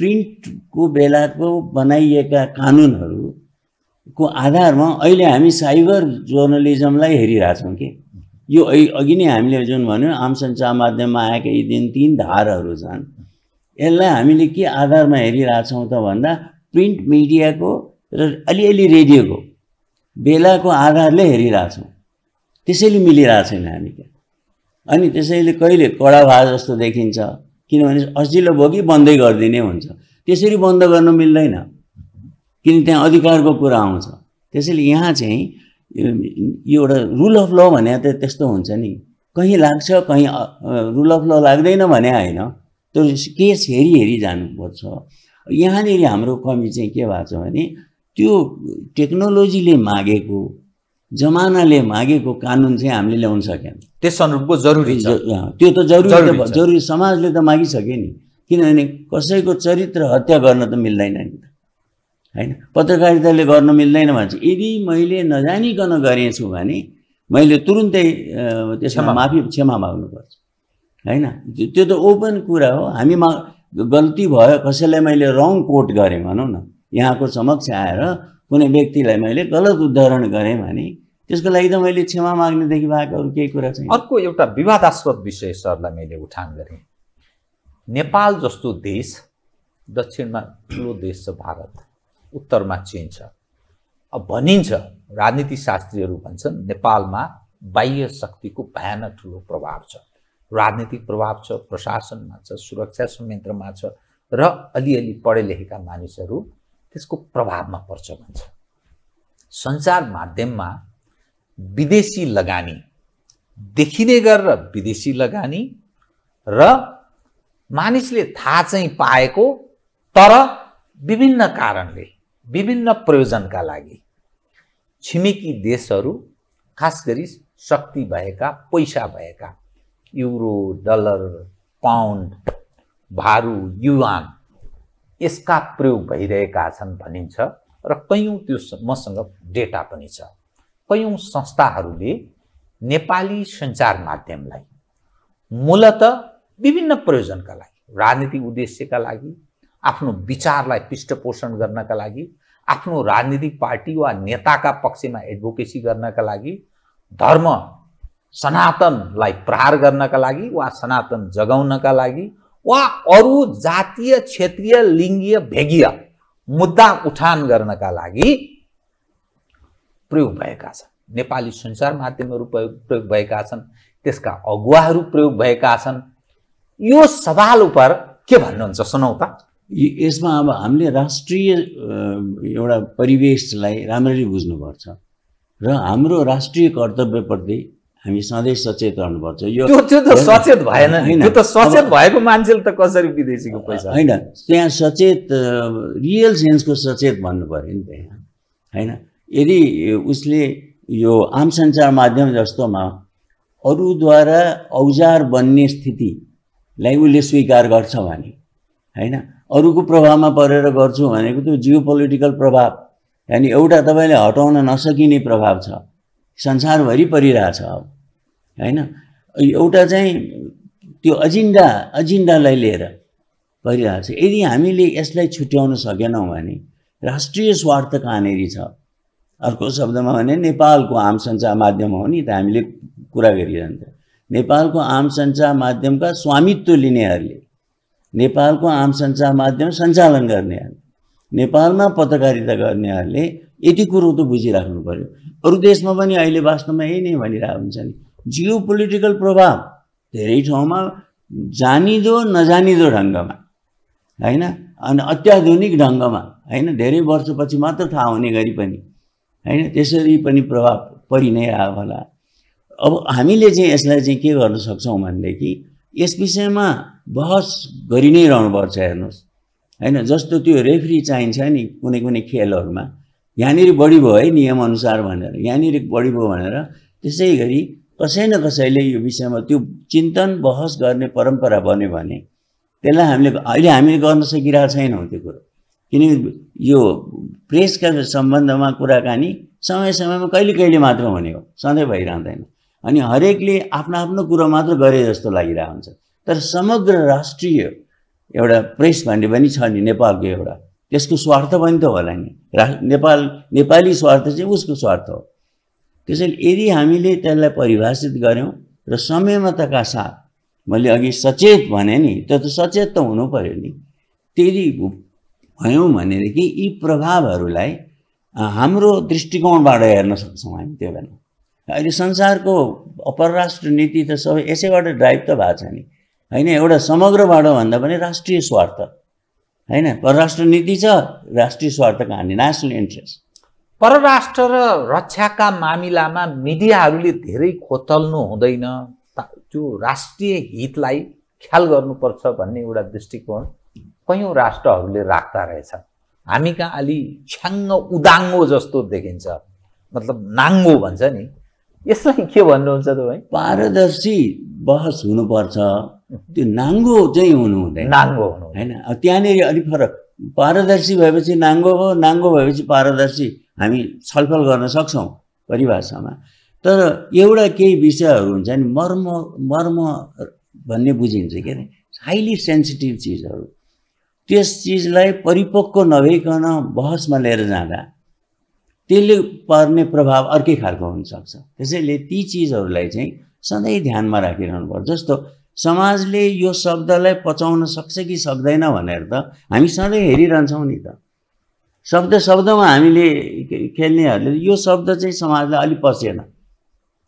प्रिन्टको बेलाको बनाइएका कानुनहरूको आधारमा अहिले हामी साइबर जर्नलिजमलाई हेरिरहेछौँ कि यो अघि नै हामीले जुन भन्यो आम सञ्चार माध्यममा आएका यी दिन तिन धारहरू छन् यसलाई हामीले के आधारमा हेरिरहेछौँ त भन्दा प्रिन्ट मिडियाको र अलिअलि रेडियोको बेलाको आधारले हेरिरहेछौँ त्यसैले मिलिरहेको छैन हामी अनि त्यसैले कहिले कडा भा जस्तो देखिन्छ किनभने अजिलो भयो कि बन्दै गरिदिने हुन्छ त्यसरी बन्द गर्न मिल्दैन किन त्यहाँ अधिकारको कुरा आउँछ त्यसैले यहाँ चाहिँ यो एउटा रुल अफ ल भने त त्यस्तो हुन्छ नि कहीँ लाग्छ कहीँ रुल अफ ल लाग्दैन भने होइन तर केस हेरी हेरी जानुपर्छ यहाँनिर हाम्रो कमी चाहिँ के भएको छ भने त्यो टेक्नोलोजीले मागेको जमानाले मागेको कानुन चाहिँ हामीले ल्याउन सकेन त्यस अनुरूपको जरुरी त्यो त जरुरी जरुरी समाजले त मागिसके नि किनभने कसैको चरित्र हत्या गर्न त मिल्दैन नि त होइन पत्रकारिताले गर्न मिल्दैन भन्छ यदि मैले नजानिकन गरेछु भने मैले तुरुन्तै त्यसमा माफी क्षमा माग्नुपर्छ होइन त्यो त ओपन कुरा हो हामी मा गल्ती भयो कसैलाई मैले रङ कोट गरेँ भनौँ न यहाँको समक्ष आएर कुनै व्यक्तिलाई मैले गलत उदाहरण गरेँ भने त्यसको लागि त मैले क्षमा माग्नेदेखि बाहेक अरू केही कुरा छैन अर्को एउटा विवादास्पद विषय सरलाई मैले उठान गरेँ नेपाल जस्तो देश दक्षिणमा ठुलो देश छ भारत उत्तरमा चिन छ अब भनिन्छ राजनीति शास्त्रीहरू भन्छन् नेपालमा बाह्य शक्तिको भयानक ठुलो प्रभाव छ राजनीतिक प्रभाव छ प्रशासनमा छ सुरक्षा संयन्त्रमा छ र अलिअलि पढे लेखेका मानिसहरू त्यसको प्रभावमा पर्छ भन्छ सञ्चार माध्यममा विदेशी लगानी देखिने गरेर विदेशी लगानी र मानिसले थाहा चाहिँ पाएको तर विभिन्न कारणले विभिन्न प्रयोजनका लागि छिमेकी देशहरू खास गरी शक्ति भएका पैसा भएका युरो डलर पाउन्ड भारू युवान यसका प्रयोग भइरहेका छन् भनिन्छ र कैयौँ त्यो मसँग डेटा पनि छ कैयौँ संस्थाहरूले नेपाली सञ्चार माध्यमलाई मूलत विभिन्न प्रयोजनका लागि राजनीतिक उद्देश्यका लागि आफ्नो विचारलाई पृष्ठपोषण गर्नका लागि आफ्नो राजनीतिक पार्टी वा नेताका पक्षमा एडभोकेसी गर्नका लागि धर्म सनातनलाई प्रहार गर्नका लागि वा सनातन जगाउनका लागि वा अरू जातीय क्षेत्रीय लिङ्गीय भेगीय मुद्दा उठान गर्नका लागि प्रयोग भएका छन् नेपाली सञ्चार माध्यमहरू प्रयोग भएका छन् त्यसका अगुवाहरू प्रयोग भएका छन् यो सवाल उप के भन्नुहुन्छ सुनौ त यसमा अब हामीले राष्ट्रिय एउटा परिवेशलाई राम्ररी बुझ्नुपर्छ र हाम्रो राष्ट्रिय कर्तव्यप्रति हामी सधैँ सचेत रहनुपर्छ यो त्यो त सचेत भएन त्यो त सचेत भएको मान्छेले त कसरी विदेशीको पैसा होइन त्यहाँ सचेत रियल सेन्सको सचेत भन्नु पऱ्यो नि त्यहाँ होइन यदि उसले यो आम सञ्चार माध्यम जस्तोमा अरूद्वारा औजार बन्ने स्थितिलाई उसले स्वीकार गर्छ भने होइन अरूको प्रभावमा परेर गर्छु भनेको त्यो जियो पोलिटिकल प्रभाव यानि एउटा तपाईँले हटाउन नसकिने प्रभाव छ संसारभरि परिरहेछ अब होइन एउटा चाहिँ त्यो एजेन्डा एजेन्डालाई लिएर गरिरहेको छ यदि हामीले यसलाई छुट्याउन सकेनौँ भने राष्ट्रिय स्वार्थ कहाँनेरि छ अर्को शब्दमा भने नेपालको आम सञ्चार माध्यम हो नि त हामीले कुरा गरिरहन्छ नेपालको आम सञ्चार माध्यमका स्वामित्व लिनेहरूले नेपालको आम सञ्चार माध्यम सञ्चालन गर्नेहरूले नेपालमा पत्रकारिता गर्नेहरूले यति कुरो त बुझिराख्नु पऱ्यो अरू देशमा पनि अहिले वास्तवमा यही नै भनिरहेको हुन्छ नि जियो पोलिटिकल प्रभाव धेरै ठाउँमा जानिदो नजानिदो ढङ्गमा होइन अनि अत्याधुनिक ढङ्गमा होइन धेरै वर्षपछि मात्र थाहा हुने गरी पनि होइन त्यसरी पनि प्रभाव परि नै आयो होला अब हामीले चाहिँ यसलाई चाहिँ के गर्न सक्छौँ भनेदेखि यस विषयमा बहस गरि नै रहनुपर्छ हेर्नुहोस् होइन जस्तो त्यो रेफ्री चाहिन्छ नि कुनै कुनै खेलहरूमा यहाँनिर बढी भयो है नियमअनुसार भनेर यहाँनिर बढी भयो भनेर त्यसै गरी कसै न कसैले यो विषयमा त्यो चिन्तन बहस गर्ने परम्परा बन्यो भने त्यसलाई हामीले अहिले हामीले गर्न सकिरहेको छैनौँ त्यो कुरो किनकि यो प्रेसका सम्बन्धमा कुराकानी समय समयमा कहिले कहिले मात्र हुने हो सधैँ भइरहँदैन अनि हरेकले आफ्नो आफ्नो कुरो मात्र गरे जस्तो लागिरहेको हुन्छ तर समग्र राष्ट्रिय एउटा प्रेस भन्ने पनि छ नि नेपालको एउटा त्यसको स्वार्थ पनि त होला नि रा नेपाल नेपाली स्वार्थ चाहिँ उसको स्वार्थ हो त्यसैले यदि हामीले त्यसलाई परिभाषित गऱ्यौँ र समयमताका साथ मैले अघि सचेत भने नि त्यो त सचेत त हुनु पऱ्यो नि त्यदि भयौँ भनेदेखि यी प्रभावहरूलाई हाम्रो दृष्टिकोणबाट हेर्न सक्छौँ हामी त्यो बेला अहिले संसारको अपरराष्ट्र नीति त सबै यसैबाट ड्राइभ त भएको छ नि होइन एउटा समग्रबाट भन्दा पनि राष्ट्रिय स्वार्थ होइन परराष्ट्र नीति छ राष्ट्रिय स्वार्थ हानि नेसनल इन्ट्रेस्ट परराष्ट्र र रक्षाका मामिलामा मिडियाहरूले धेरै खोतल्नु हुँदैन त्यो राष्ट्रिय हितलाई ख्याल गर्नुपर्छ भन्ने एउटा दृष्टिकोण कयौँ राष्ट्रहरूले राख्दा रहेछ हामी कहाँ अलि छ्याङ्ग उदाङ्गो जस्तो देखिन्छ मतलब नाङ्गो भन्छ नि यसलाई के भन्नुहुन्छ तपाईँ पारदर्शी बहस हुनुपर्छ त्यो नाङ्गो चाहिँ हुनु हुँदैन नाङ्गो हुनु होइन त्यहाँनिर अलिक फरक पारदर्शी भएपछि नाङ्गो हो नाङ्गो भएपछि पारदर्शी हामी छलफल गर्न सक्छौँ परिभाषामा तर एउटा केही विषयहरू हुन्छ नि मर्म मर्म भन्ने बुझिन्छ के अरे हाइली सेन्सिटिभ चिजहरू त्यस चिजलाई परिपक्व नभइकन बहसमा लिएर जाँदा त्यसले पर्ने प्रभाव अर्कै खालको हुनसक्छ त्यसैले ती चिजहरूलाई चाहिँ सधैँ ध्यानमा राखिरहनु पर्छ जस्तो समाजले यो शब्दलाई पचाउन सक्छ कि सक्दैन भनेर त हामी सधैँ हेरिरहन्छौँ नि त शब्द शब्दमा हामीले खेल्नेहरूले यो शब्द चाहिँ समाजलाई अलिक पचेन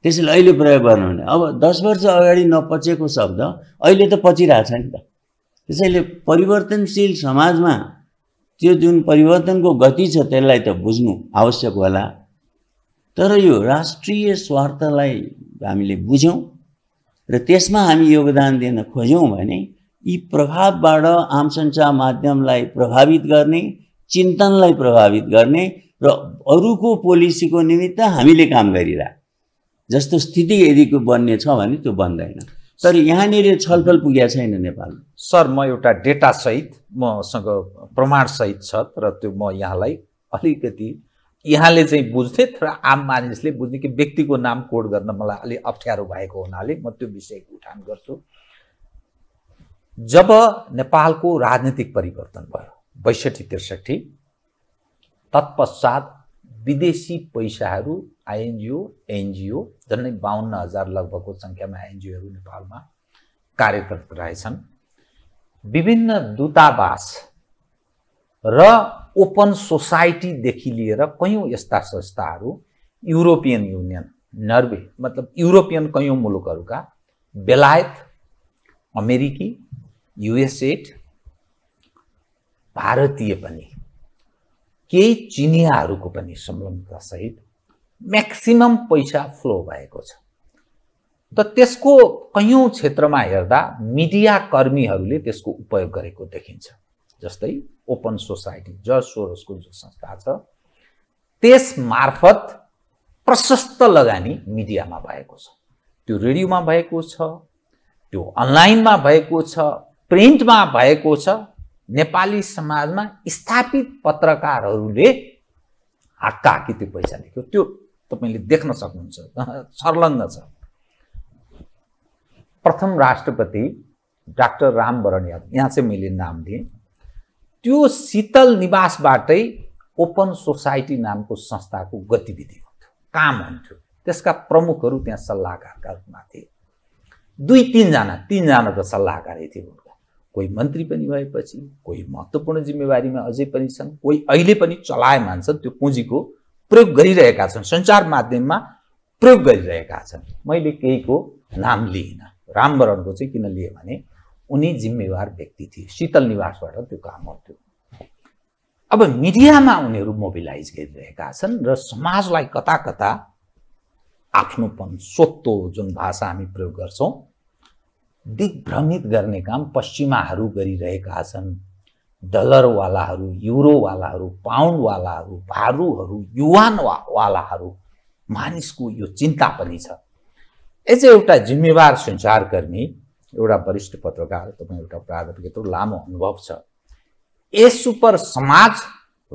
त्यसैले अहिले प्रयोग गर्नुहुने अब दस वर्ष अगाडि नपचेको शब्द अहिले त पचिरहेछ नि त त्यसैले परिवर्तनशील समाजमा त्यो जुन परिवर्तनको गति छ त्यसलाई त बुझ्नु आवश्यक होला तर यो राष्ट्रिय स्वार्थलाई हामीले बुझ्यौँ र त्यसमा हामी योगदान दिन खोज्यौँ भने यी प्रभावबाट आम सञ्चार माध्यमलाई प्रभावित गर्ने चिन्तनलाई प्रभावित गर्ने र अरूको पोलिसीको निमित्त हामीले काम गरिरह जस्तो स्थिति यदि बन्ने छ भने त्यो बन्दैन तर यहाँनिर छलफल पुगेको छैन नेपालमा सर म एउटा डेटासहित मसँग प्रमाणसहित छ र त्यो म यहाँलाई अलिकति यहाँले चाहिँ बुझ्थेँ र आम मानिसले बुझ्ने कि व्यक्तिको नाम कोड गर्न मलाई अलिक अप्ठ्यारो भएको हुनाले म त्यो विषयको उठान गर्छु जब नेपालको राजनीतिक परिवर्तन भयो बैसठी त्रिसठी तत्पश्चात विदेशी पैसाहरू आइएनजिओ एनजिओ झन्डै बाहन्न हजार लगभगको सङ्ख्यामा एनजिओहरू नेपालमा कार्यरत रहेछन् विभिन्न दूतावास र ओपन सोसाइटीदेखि लिएर कयौँ यस्ता संस्थाहरू युरोपियन युनियन नर्वे मतलब युरोपियन कयौँ मुलुकहरूका बेलायत अमेरिकी युएसएड भारतीय पनि केही चिनियाहरूको पनि संलग्नतासहित म्याक्सिमम पैसा फ्लो भएको छ त त्यसको कैयौँ क्षेत्रमा हेर्दा मिडिया कर्मीहरूले त्यसको उपयोग गरेको देखिन्छ जस्तै ओपन सोसाइटी जर्ज सोरसको जो संस्था छ त्यस मार्फत प्रशस्त लगानी मिडियामा भएको छ त्यो रेडियोमा भएको छ त्यो अनलाइनमा भएको छ प्रिन्टमा भएको छ नेपाली समाजमा स्थापित पत्रकारहरूले हाक्का हाकी त्यो पैसा लेख्यो त्यो तपाईँले देख्न सक्नुहुन्छ सर्लङ्ग छ प्रथम राष्ट्रपति डाक्टर रामवरण यादव यहाँ चाहिँ मैले नाम दिएँ त्यो शीतल निवासबाटै ओपन सोसाइटी नामको संस्थाको गतिविधि हुन्थ्यो काम हुन्थ्यो त्यसका प्रमुखहरू त्यहाँ सल्लाहकारका रूपमा थिए दुई तिनजना तिनजना त सल्लाहकारै थिए कोही मन्त्री पनि भएपछि कोही महत्त्वपूर्ण जिम्मेवारीमा अझै पनि छन् कोही अहिले पनि चलाए मान्छन् त्यो पुँजीको प्रयोग गरिरहेका छन् सञ्चार माध्यममा प्रयोग गरिरहेका छन् मैले केहीको नाम लिइनँ रामवरणको चाहिँ किन लिएँ भने उनी जिम्मेवार व्यक्ति थिए शीतल निवासबाट त्यो काम गर्थ्यो अब मिडियामा उनीहरू मोबिलाइज गरिरहेका छन् र समाजलाई कता कता आफ्नोपन सोत्तो जुन भाषा हामी प्रयोग गर्छौँ दिग्भ्रमित गर्ने काम पश्चिमाहरू गरिरहेका छन् डलरवालाहरू युरोवालाहरू पाउन्डवालाहरू भारूहरू युवानवालाहरू मानिसको यो चिन्ता पनि छ एज एउटा जिम्मेवार सञ्चारकर्मी एउटा वरिष्ठ पत्रकार तपाईँ एउटा प्राध्यापक यत्रो लामो अनुभव छ यस उप समाज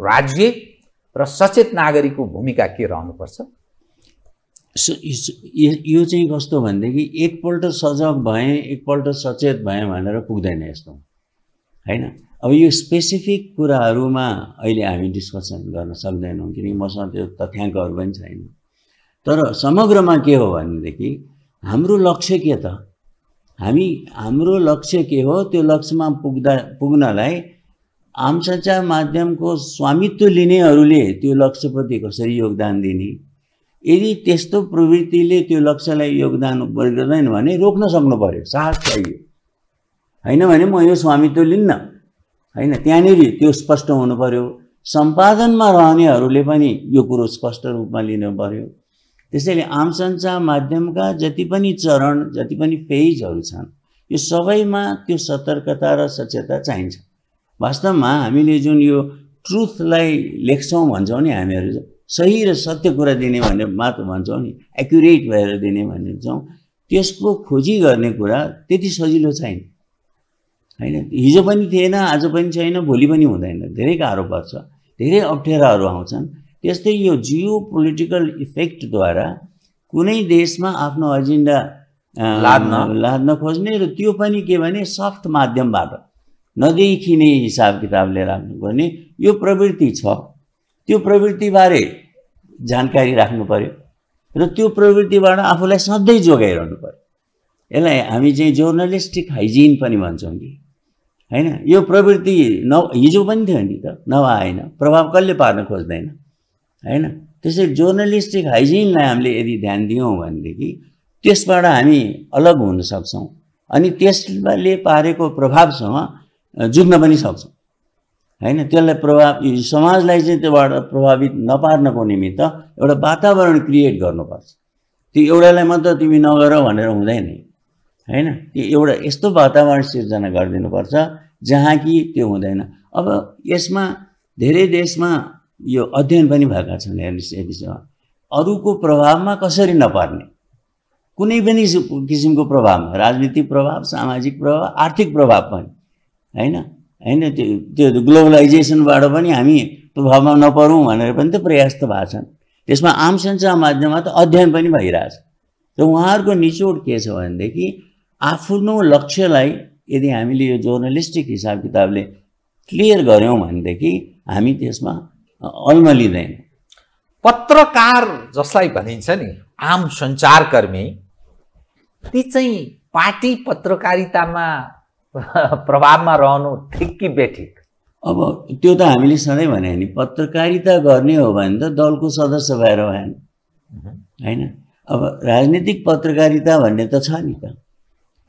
राज्य र सचेत नागरिकको भूमिका के रहनुपर्छ यो चाहिँ कस्तो भनेदेखि एकपल्ट सजग भएँ एकपल्ट सचेत भएँ भनेर पुग्दैन यस्तो होइन अब यो स्पेसिफिक कुराहरूमा अहिले हामी डिस्कसन गर्न सक्दैनौँ किनकि मसँग त्यो तथ्याङ्कहरू पनि छैन तर समग्रमा के हो भनेदेखि हाम्रो लक्ष्य के त हामी हाम्रो लक्ष्य के हो त्यो लक्ष्यमा पुग्दा पुग्नलाई आम सञ्चार माध्यमको स्वामित्व लिनेहरूले त्यो लक्ष्यप्रति कसरी योगदान दिने यदि त्यस्तो प्रवृत्तिले त्यो लक्ष्यलाई योगदान गर्दैन भने रोक्न सक्नु पऱ्यो साहस चाहियो होइन भने म यो स्वामित्व लिन्न होइन त्यहाँनिर त्यो स्पष्ट हुनु पऱ्यो सम्पादनमा रहनेहरूले पनि यो कुरो स्पष्ट रूपमा लिनु पऱ्यो त्यसैले आम सञ्चार माध्यमका जति पनि चरण जति पनि पेजहरू छन् यो सबैमा त्यो सतर्कता र सचेतता चाहिन्छ वास्तवमा हामीले जुन यो ट्रुथलाई लेख्छौँ भन्छौँ नि हामीहरू सही र सत्य कुरा दिने भनेर मात्र भन्छौँ नि एक्युरेट भएर दिने भनिन्छौँ त्यसको खोजी गर्ने कुरा त्यति सजिलो छैन होइन हिजो पनि थिएन आज पनि छैन भोलि पनि हुँदैन धेरै गाह्रो पर्छ धेरै अप्ठ्याराहरू आउँछन् त्यस्तै यो जियो पोलिटिकल इफेक्टद्वारा कुनै देशमा आफ्नो एजेन्डा लाद्न लाद्न खोज्ने र त्यो पनि के भने सफ्ट माध्यमबाट नदेखिने हिसाब किताबले राख्नु राख्नुपर्ने यो प्रवृत्ति छ त्यो प्रवृत्तिबारे जानकारी राख्नु पऱ्यो र त्यो प्रवृत्तिबाट आफूलाई सधैँ जोगाइरहनु पऱ्यो यसलाई हामी चाहिँ जर्नलिस्टिक हाइजिन पनि भन्छौँ कि होइन यो प्रवृत्ति न हिजो पनि थियो नि त नभए होइन प्रभाव कसले पार्न खोज्दैन होइन त्यसरी जर्नलिस्टिक हाइजिनलाई हामीले यदि ध्यान दियौँ भनेदेखि त्यसबाट हामी अलग हुन सक्छौँ अनि त्यसले पारेको प्रभावसँग जुझ्न पनि सक्छौँ होइन त्यसलाई प्रभाव समाजलाई चाहिँ त्योबाट प्रभावित नपार्नको निमित्त एउटा वातावरण क्रिएट गर्नुपर्छ त्यो एउटालाई मात्र तिमी नगर भनेर हुँदैन होइन त्यो एउटा यस्तो वातावरण सिर्जना गरिदिनुपर्छ जहाँ कि त्यो हुँदैन अब यसमा धेरै देशमा यो अध्ययन पनि भएका छन् हेर्नुहोस् यो विषयमा अरूको प्रभावमा कसरी नपर्ने कुनै पनि किसिमको प्रभावमा राजनीतिक प्रभाव सामाजिक प्रभाव आर्थिक प्रभाव पनि होइन होइन त्यो त्यो ग्लोबलाइजेसनबाट पनि हामी प्रभावमा नपरौँ भनेर पनि त प्रयास त भएको छन् त्यसमा आम सञ्चार माध्यममा त अध्ययन पनि भइरहेछ र उहाँहरूको निचोड के छ भनेदेखि आफ्नो लक्ष्यलाई यदि हामीले यो जर्नलिस्टिक हिसाब किताबले क्लियर गऱ्यौँ भनेदेखि हामी त्यसमा अल्मलिँदैन पत्रकार जसलाई भनिन्छ नि आम सञ्चारकर्मी ती चाहिँ पार्टी पत्रकारितामा *laughs* प्रभावमा रहनु ठिक कि बेठिक अब त्यो त हामीले सधैँ भने नि पत्रकारिता गर्ने हो भने त दलको सदस्य भएर भएन होइन अब राजनीतिक पत्रकारिता भन्ने त छ नि त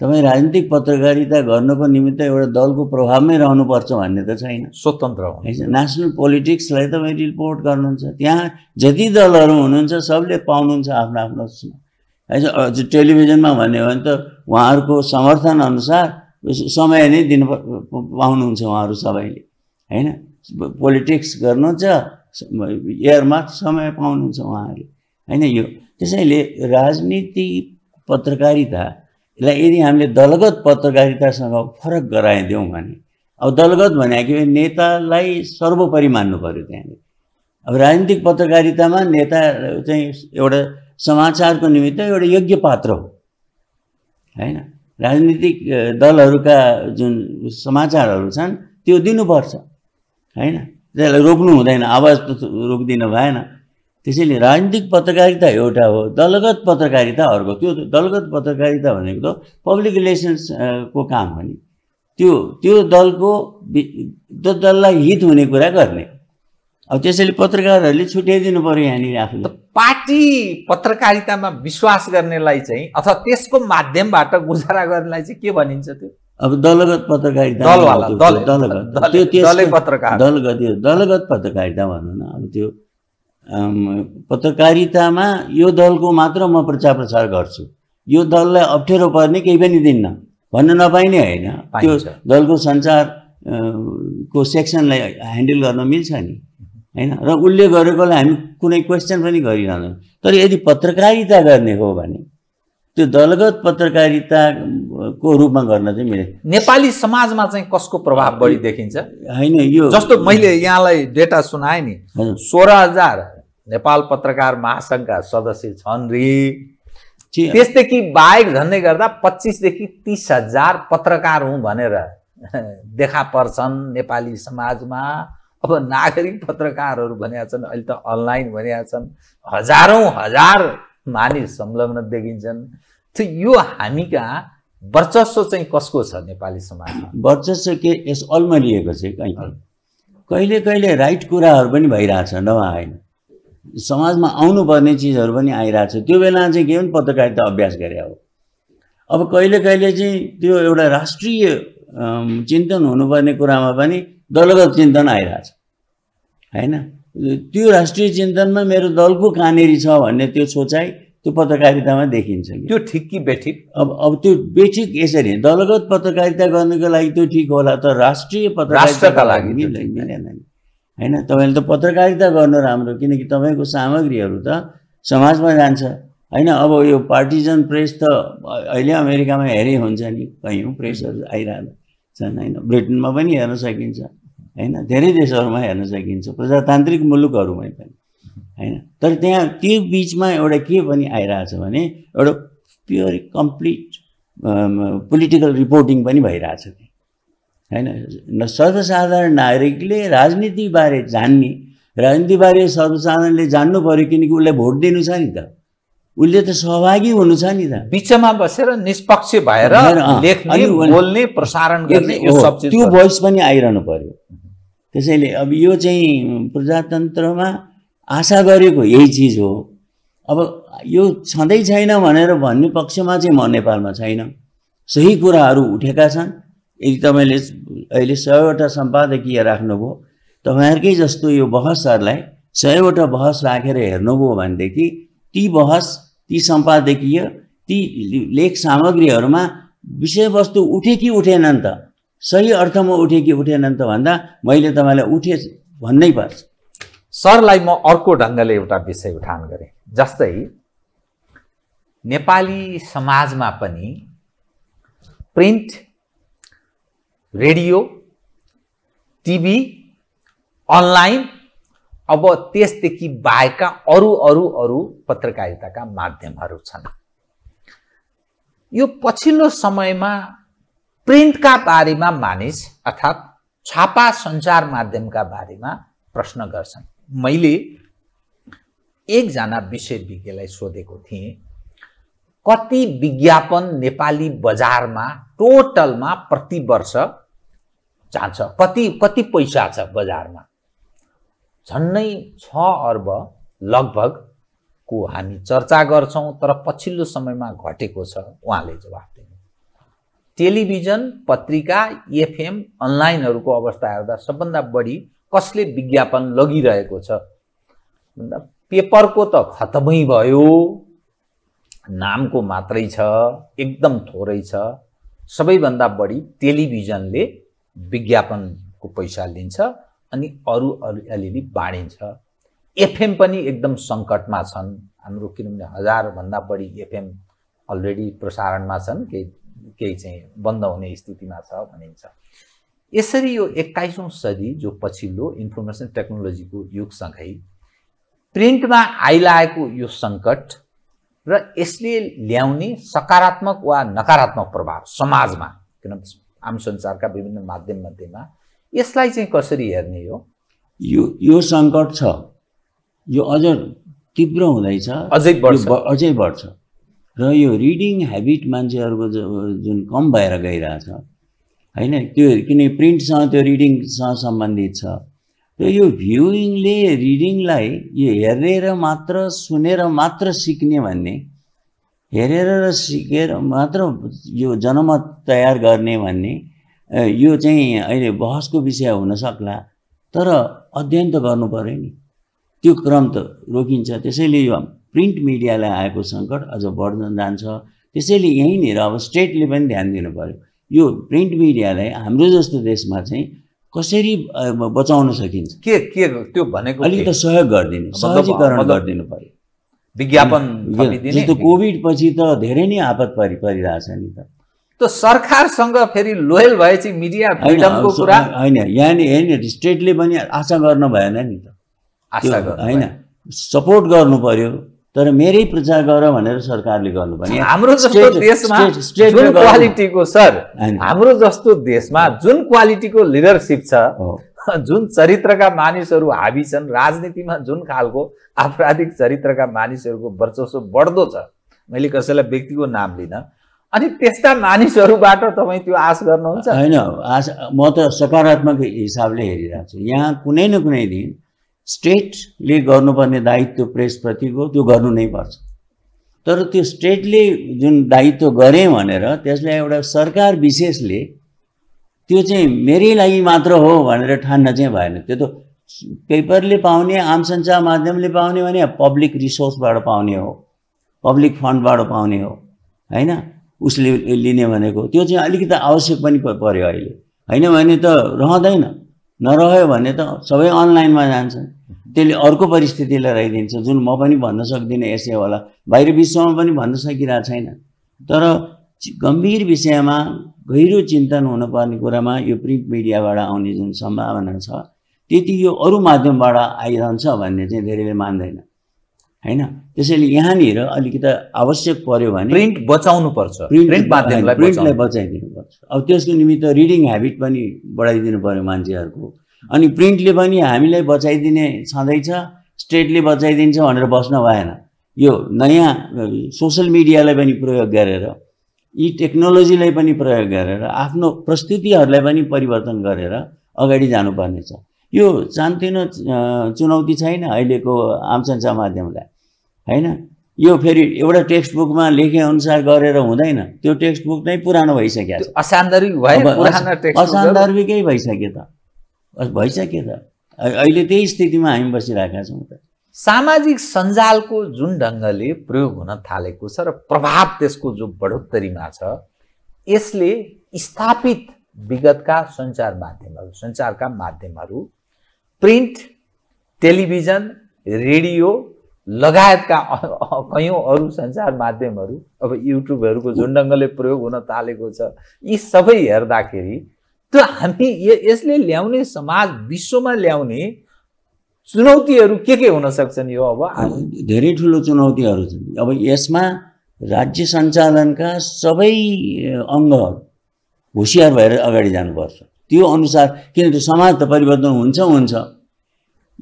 तपाईँ राजनीतिक पत्रकारिता गर्नको निमित्त एउटा दलको प्रभावमै रहनुपर्छ भन्ने त छैन स्वतन्त्र होइन नेसनल पोलिटिक्सलाई तपाईँ रिपोर्ट गर्नुहुन्छ त्यहाँ जति दलहरू हुनुहुन्छ सबले पाउनुहुन्छ आफ्नो आफ्नो टेलिभिजनमा भन्यो भने त उहाँहरूको समर्थन अनुसार समय नै दिनु पाउनुहुन्छ उहाँहरू सबैले होइन पोलिटिक्स गर्नु गर्नुहुन्छ एयरमा समय पाउनुहुन्छ उहाँहरूले होइन यो त्यसैले राजनीति पत्रकारिता पत्रकारितालाई यदि हामीले दलगत पत्रकारितासँग फरक गराइदिउँ भने अब दलगत भनेको नेतालाई सर्वोपरि मान्नु पऱ्यो त्यहाँनिर अब राजनीतिक पत्रकारितामा नेता चाहिँ एउटा समाचारको निमित्त एउटा योग्य पात्र हो होइन राजनीतिक दलहरूका जुन समाचारहरू छन् त्यो दिनुपर्छ होइन त्यसलाई रोक्नु हुँदैन आवाज त रोकिदिनु भएन त्यसैले राजनीतिक पत्रकारिता एउटा हो दलगत पत्रकारिता अर्को त्यो दलगत पत्रकारिता भनेको त पब्लिक रिलेसन्सको काम हो नि त्यो त्यो दलको त्यो दललाई हित हुने कुरा गर्ने अब त्यसैले पत्रकारहरूले छुट्याइदिनु पऱ्यो यहाँनिर आफूले पार्टी पत्रकारितामा विश्वास गर्नेलाई चाहिँ अथवा त्यसको माध्यमबाट गुजारा गर्नेलाई चाहिँ के भनिन्छ त्यो अब दलगत पत्रकारिता दलगत त्यो दलगत दलगत पत्रकारिता भन्नु न अब त्यो पत्रकारितामा यो दलको मात्र म प्रचार प्रसार गर्छु यो दललाई अप्ठ्यारो पर्ने केही पनि दिन्न भन्न नपाइने होइन त्यो दलको सञ्चार को सेक्सनलाई ह्यान्डल गर्न मिल्छ नि होइन र उसले गरेकोलाई हामी कुनै क्वेसन पनि गरिरहँदैनौँ तर यदि पत्रकारिता गर्ने हो भने त्यो दलगत पत्रकारिताको रूपमा गर्न चाहिँ मिले नेपाली समाजमा चाहिँ कसको प्रभाव बढी देखिन्छ होइन यो जस्तो मैले यहाँलाई डेटा सुनाएँ नि सोह्र हजार नेपाल पत्रकार महासङ्घका सदस्य छन् रि त्यसदेखि बाहेक झन्डै गर्दा पच्चिसदेखि तिस हजार पत्रकार हुँ भनेर *laughs* देखा पर्छन् नेपाली समाजमा अब नागरिक पत्रकारहरू भनेका छन् अहिले त अनलाइन भनेका छन् हजारौँ हजार मानिस संलग्न देखिन्छन् त्यो यो हामी कहाँ वर्चस्व चाहिँ कसको छ नेपाली समाजमा वर्चस्व के यस अलमा लिएको छ कहीँ कहिले कहिले राइट कुराहरू पनि भइरहेछ नभए समाजमा आउनुपर्ने चिजहरू पनि आइरहेछ त्यो बेला चाहिँ के पनि पत्रकारिता अभ्यास गरे हो अब कहिले कहिले चाहिँ त्यो एउटा राष्ट्रिय चिन्तन हुनुपर्ने कुरामा पनि दलगत चिन्तन आइरहेछ होइन त्यो राष्ट्रिय चिन्तनमा मेरो दलको कहाँनिर छ भन्ने त्यो सोचाइ त्यो पत्रकारितामा देखिन्छ कि त्यो ठिक कि बेठिक अब अब त्यो बेठिक यसरी दलगत पत्रकारिता गर्नुको लागि त्यो ठिक होला तर राष्ट्रिय पत्रकारिताका लागि मिलेन नि होइन तपाईँले त पत्रकारिता गर्नु राम्रो किनकि तपाईँको सामग्रीहरू त समाजमा जान्छ होइन अब यो पार्टिजन प्रेस त अहिले अमेरिकामा हेरे हुन्छ नि कहीँ प्रेसहरू आइरहनु छन् होइन ब्रिटेनमा पनि हेर्न सकिन्छ होइन धेरै देशहरूमा हेर्न सकिन्छ प्रजातान्त्रिक मुलुकहरूमै पनि होइन तर त्यहाँ त्यो बिचमा एउटा के पनि आइरहेछ भने एउटा प्योर कम्प्लिट पोलिटिकल रिपोर्टिङ पनि भइरहेछ होइन सर्वसाधारण नागरिकले राजनीतिबारे जान्ने राजनीतिबारे सर्वसाधारणले जान्नु पऱ्यो किनकि उसलाई भोट दिनु छ नि त उसले त सहभागी हुनु छ नि त बिचमा बसेर निष्पक्ष भएर बोल्ने प्रसारण गर्ने त्यो भोइस पनि आइरहनु पर्यो त्यसैले अब यो चाहिँ प्रजातन्त्रमा आशा गरेको यही चिज हो अब यो छँदै छैन भनेर भन्ने पक्षमा चाहिँ म नेपालमा छैन सही कुराहरू उठेका छन् यदि तपाईँले अहिले सयवटा सम्पादकीय राख्नुभयो तपाईँहरूकै जस्तो यो बहसहरूलाई सयवटा बहस राखेर हेर्नुभयो भनेदेखि ती बहस ती सम्पादकीय ती लेख सामग्रीहरूमा विषयवस्तु उठे कि उठेनन् त सही अर्थमा उठे कि उठेनन् त भन्दा मैले तपाईँलाई उठे भन्नै पर्छ सरलाई म अर्को ढङ्गले एउटा विषय उठान गरेँ जस्तै नेपाली समाजमा पनि प्रिन्ट रेडियो टिभी अनलाइन अब त्यसदेखि बाहेकका अरू अरू अरू पत्रकारिताका माध्यमहरू छन् यो पछिल्लो समयमा प्रिन्टका बारेमा मानिस अर्थात् छापा सञ्चार माध्यमका बारेमा प्रश्न गर्छन् मैले एकजना विषयविज्ञलाई सोधेको थिएँ कति विज्ञापन नेपाली बजारमा टोटलमा प्रतिवर्ष जान्छ कति कति पैसा छ बजारमा झन्नै छ अर्ब लगभगको हामी चर्चा गर्छौँ तर पछिल्लो समयमा घटेको छ उहाँले जवाफ दिनु टेलिभिजन पत्रिका एफएम अनलाइनहरूको अवस्था हेर्दा सबभन्दा बढी कसले विज्ञापन लगिरहेको छ भन्दा पेपरको त खतमै भयो नामको मात्रै छ एकदम थोरै छ सबैभन्दा बढी टेलिभिजनले विज्ञापनको पैसा लिन्छ अनि अरू अलिअलि बाँडिन्छ एफएम पनि एकदम सङ्कटमा छन् हाम्रो किनभने हजारभन्दा बढी एफएम अलरेडी प्रसारणमा छन् केही केही चाहिँ बन्द हुने स्थितिमा छ भनिन्छ यसरी यो एक्काइसौँ सदी जो पछिल्लो इन्फर्मेसन टेक्नोलोजीको युगसँगै प्रिन्टमा आइलाएको यो सङ्कट र यसले ल्याउने सकारात्मक वा नकारात्मक प्रभाव समाजमा किनभने आम संसारका विभिन्न माध्यम मध्येमा यसलाई चाहिँ कसरी हेर्ने हो यो यो सङ्कट छ यो अझ तीव्र हुँदैछ अझै बढ्छ अझै बढ्छ र यो रिडिङ हेबिट मान्छेहरूको जुन कम भएर गइरहेछ होइन त्यो किनकि प्रिन्टसँग त्यो रिडिङसँग सम्बन्धित छ र यो भ्युइङले रिडिङलाई यो हेरेर मात्र सुनेर मात्र सिक्ने भन्ने हेरेर र सिकेर मात्र यो जनमत तयार गर्ने भन्ने यो चाहिँ अहिले बहसको विषय हुन हुनसक्ला तर अध्ययन त गर्नु पऱ्यो नि त्यो क्रम त रोकिन्छ त्यसैले यो प्रिन्ट मिडियालाई आएको सङ्कट अझ बढ्न जान्छ त्यसैले यहीँनिर अब स्टेटले पनि ध्यान दिनु पऱ्यो यो प्रिन्ट मिडियालाई हाम्रो जस्तो देशमा चाहिँ कसरी बचाउन सकिन्छ के के त्यो भनेको अलिकति सहयोग गरिदिनु सहजीकरण गरिदिनु पऱ्यो विज्ञापन जस्तो कोभिडपछि त धेरै नै आपत परि परिरहेछ नि त त्यो सरकारसँग फेरि लोयल भएपछि मिडिया फ्रिडमको कुरा होइन यहाँनिर यहाँनिर स्टेटले पनि आशा गर्न भएन नि त आशा होइन सपोर्ट गर्नु पर्यो तर मेरै प्रचार गर भनेर सरकारले गर्नु पर्ने हाम्रो जस्तो देशमा जुन क्वालिटीको सर हाम्रो जस्तो देशमा जुन क्वालिटीको लिडरसिप छ *laughs* जुन चरित्रका मानिसहरू हाबी छन् राजनीतिमा जुन खालको आपराधिक चरित्रका मानिसहरूको वर्चस्व बढ्दो छ मैले कसैलाई व्यक्तिको नाम लिन अनि त्यस्ता मानिसहरूबाट तपाईँ त्यो आश गर्नुहुन्छ होइन आश म त सकारात्मक हिसाबले हेरिरहेको छु यहाँ कुनै न कुनै दिन स्टेटले गर्नुपर्ने दायित्व प्रेसप्रतिको त्यो गर्नु नै पर्छ तर त्यो स्टेटले जुन दायित्व गरेँ भनेर त्यसलाई एउटा सरकार विशेषले त्यो चाहिँ मेरै लागि मात्र हो भनेर ठान्न चाहिँ भएन त्यो त पेपरले पाउने आम सञ्चार माध्यमले पाउने भने पब्लिक रिसोर्सबाट पाउने हो पब्लिक फन्डबाट पाउने हो होइन उसले लिने भनेको त्यो चाहिँ अलिकति आवश्यक पनि पऱ्यो अहिले होइन भने त रहँदैन नरह्यो भने त सबै अनलाइनमा जान्छन् त्यसले अर्को परिस्थितिलाई राखिदिन्छ जुन म पनि भन्न सक्दिनँ यसै होला बाहिर विश्वमा पनि भन्न सकिरहेको छैन तर गम्भीर विषयमा गहिरो चिन्तन हुनुपर्ने कुरामा यो प्रिन्ट मिडियाबाट आउने जुन सम्भावना छ त्यति यो अरू माध्यमबाट आइरहन्छ भन्ने चाहिँ धेरैले मान्दैन होइन त्यसैले यहाँनिर अलिकति आवश्यक पर्यो भने प्रिन्ट बचाउनुपर्छ प्रिन्ट प्रिन्टलाई पर्छ अब त्यसको निमित्त रिडिङ हेबिट पनि बढाइदिनु पऱ्यो मान्छेहरूको अनि प्रिन्टले पनि हामीलाई बचाइदिने छँदैछ स्टेटले बचाइदिन्छ भनेर बस्न भएन यो नयाँ सोसियल मिडियालाई पनि प्रयोग गरेर यी टेक्नोलोजीलाई पनि प्रयोग गरेर आफ्नो प्रस्तुतिहरूलाई पनि परिवर्तन गरेर अगाडि जानुपर्नेछ यो चान्तिनो चुनौती छैन अहिलेको आम माध्यमलाई होइन यो फेरि एउटा टेक्स्ट बुकमा लेखे अनुसार गरेर हुँदैन त्यो टेक्स्ट बुक नै पुरानो भइसक्यो असान्दर्भिक भयो असान्दर्भिकै भइसक्यो त भइसक्यो त अहिले त्यही स्थितिमा हामी बसिरहेका छौँ त सामाजिक सञ्जालको जुन ढङ्गले प्रयोग हुन थालेको छ र प्रभाव त्यसको जो बढोत्तरीमा छ यसले स्थापित विगतका सञ्चार माध्यमहरू सञ्चारका माध्यमहरू प्रिन्ट टेलिभिजन रेडियो लगायतका कयौँ अरू सञ्चार माध्यमहरू अब युट्युबहरूको जुन ढङ्गले प्रयोग हुन थालेको छ यी सबै हेर्दाखेरि त्यो हामी यसले ल्याउने समाज विश्वमा ल्याउने चुनौतीहरू के के हुन सक्छन् यो अब धेरै ठुलो चुनौतीहरू छन् अब यसमा राज्य सञ्चालनका सबै अङ्गहरू होसियार भएर अगाडि जानुपर्छ त्यो अनुसार किनभने समाज त परिवर्तन हुन्छ हुन्छ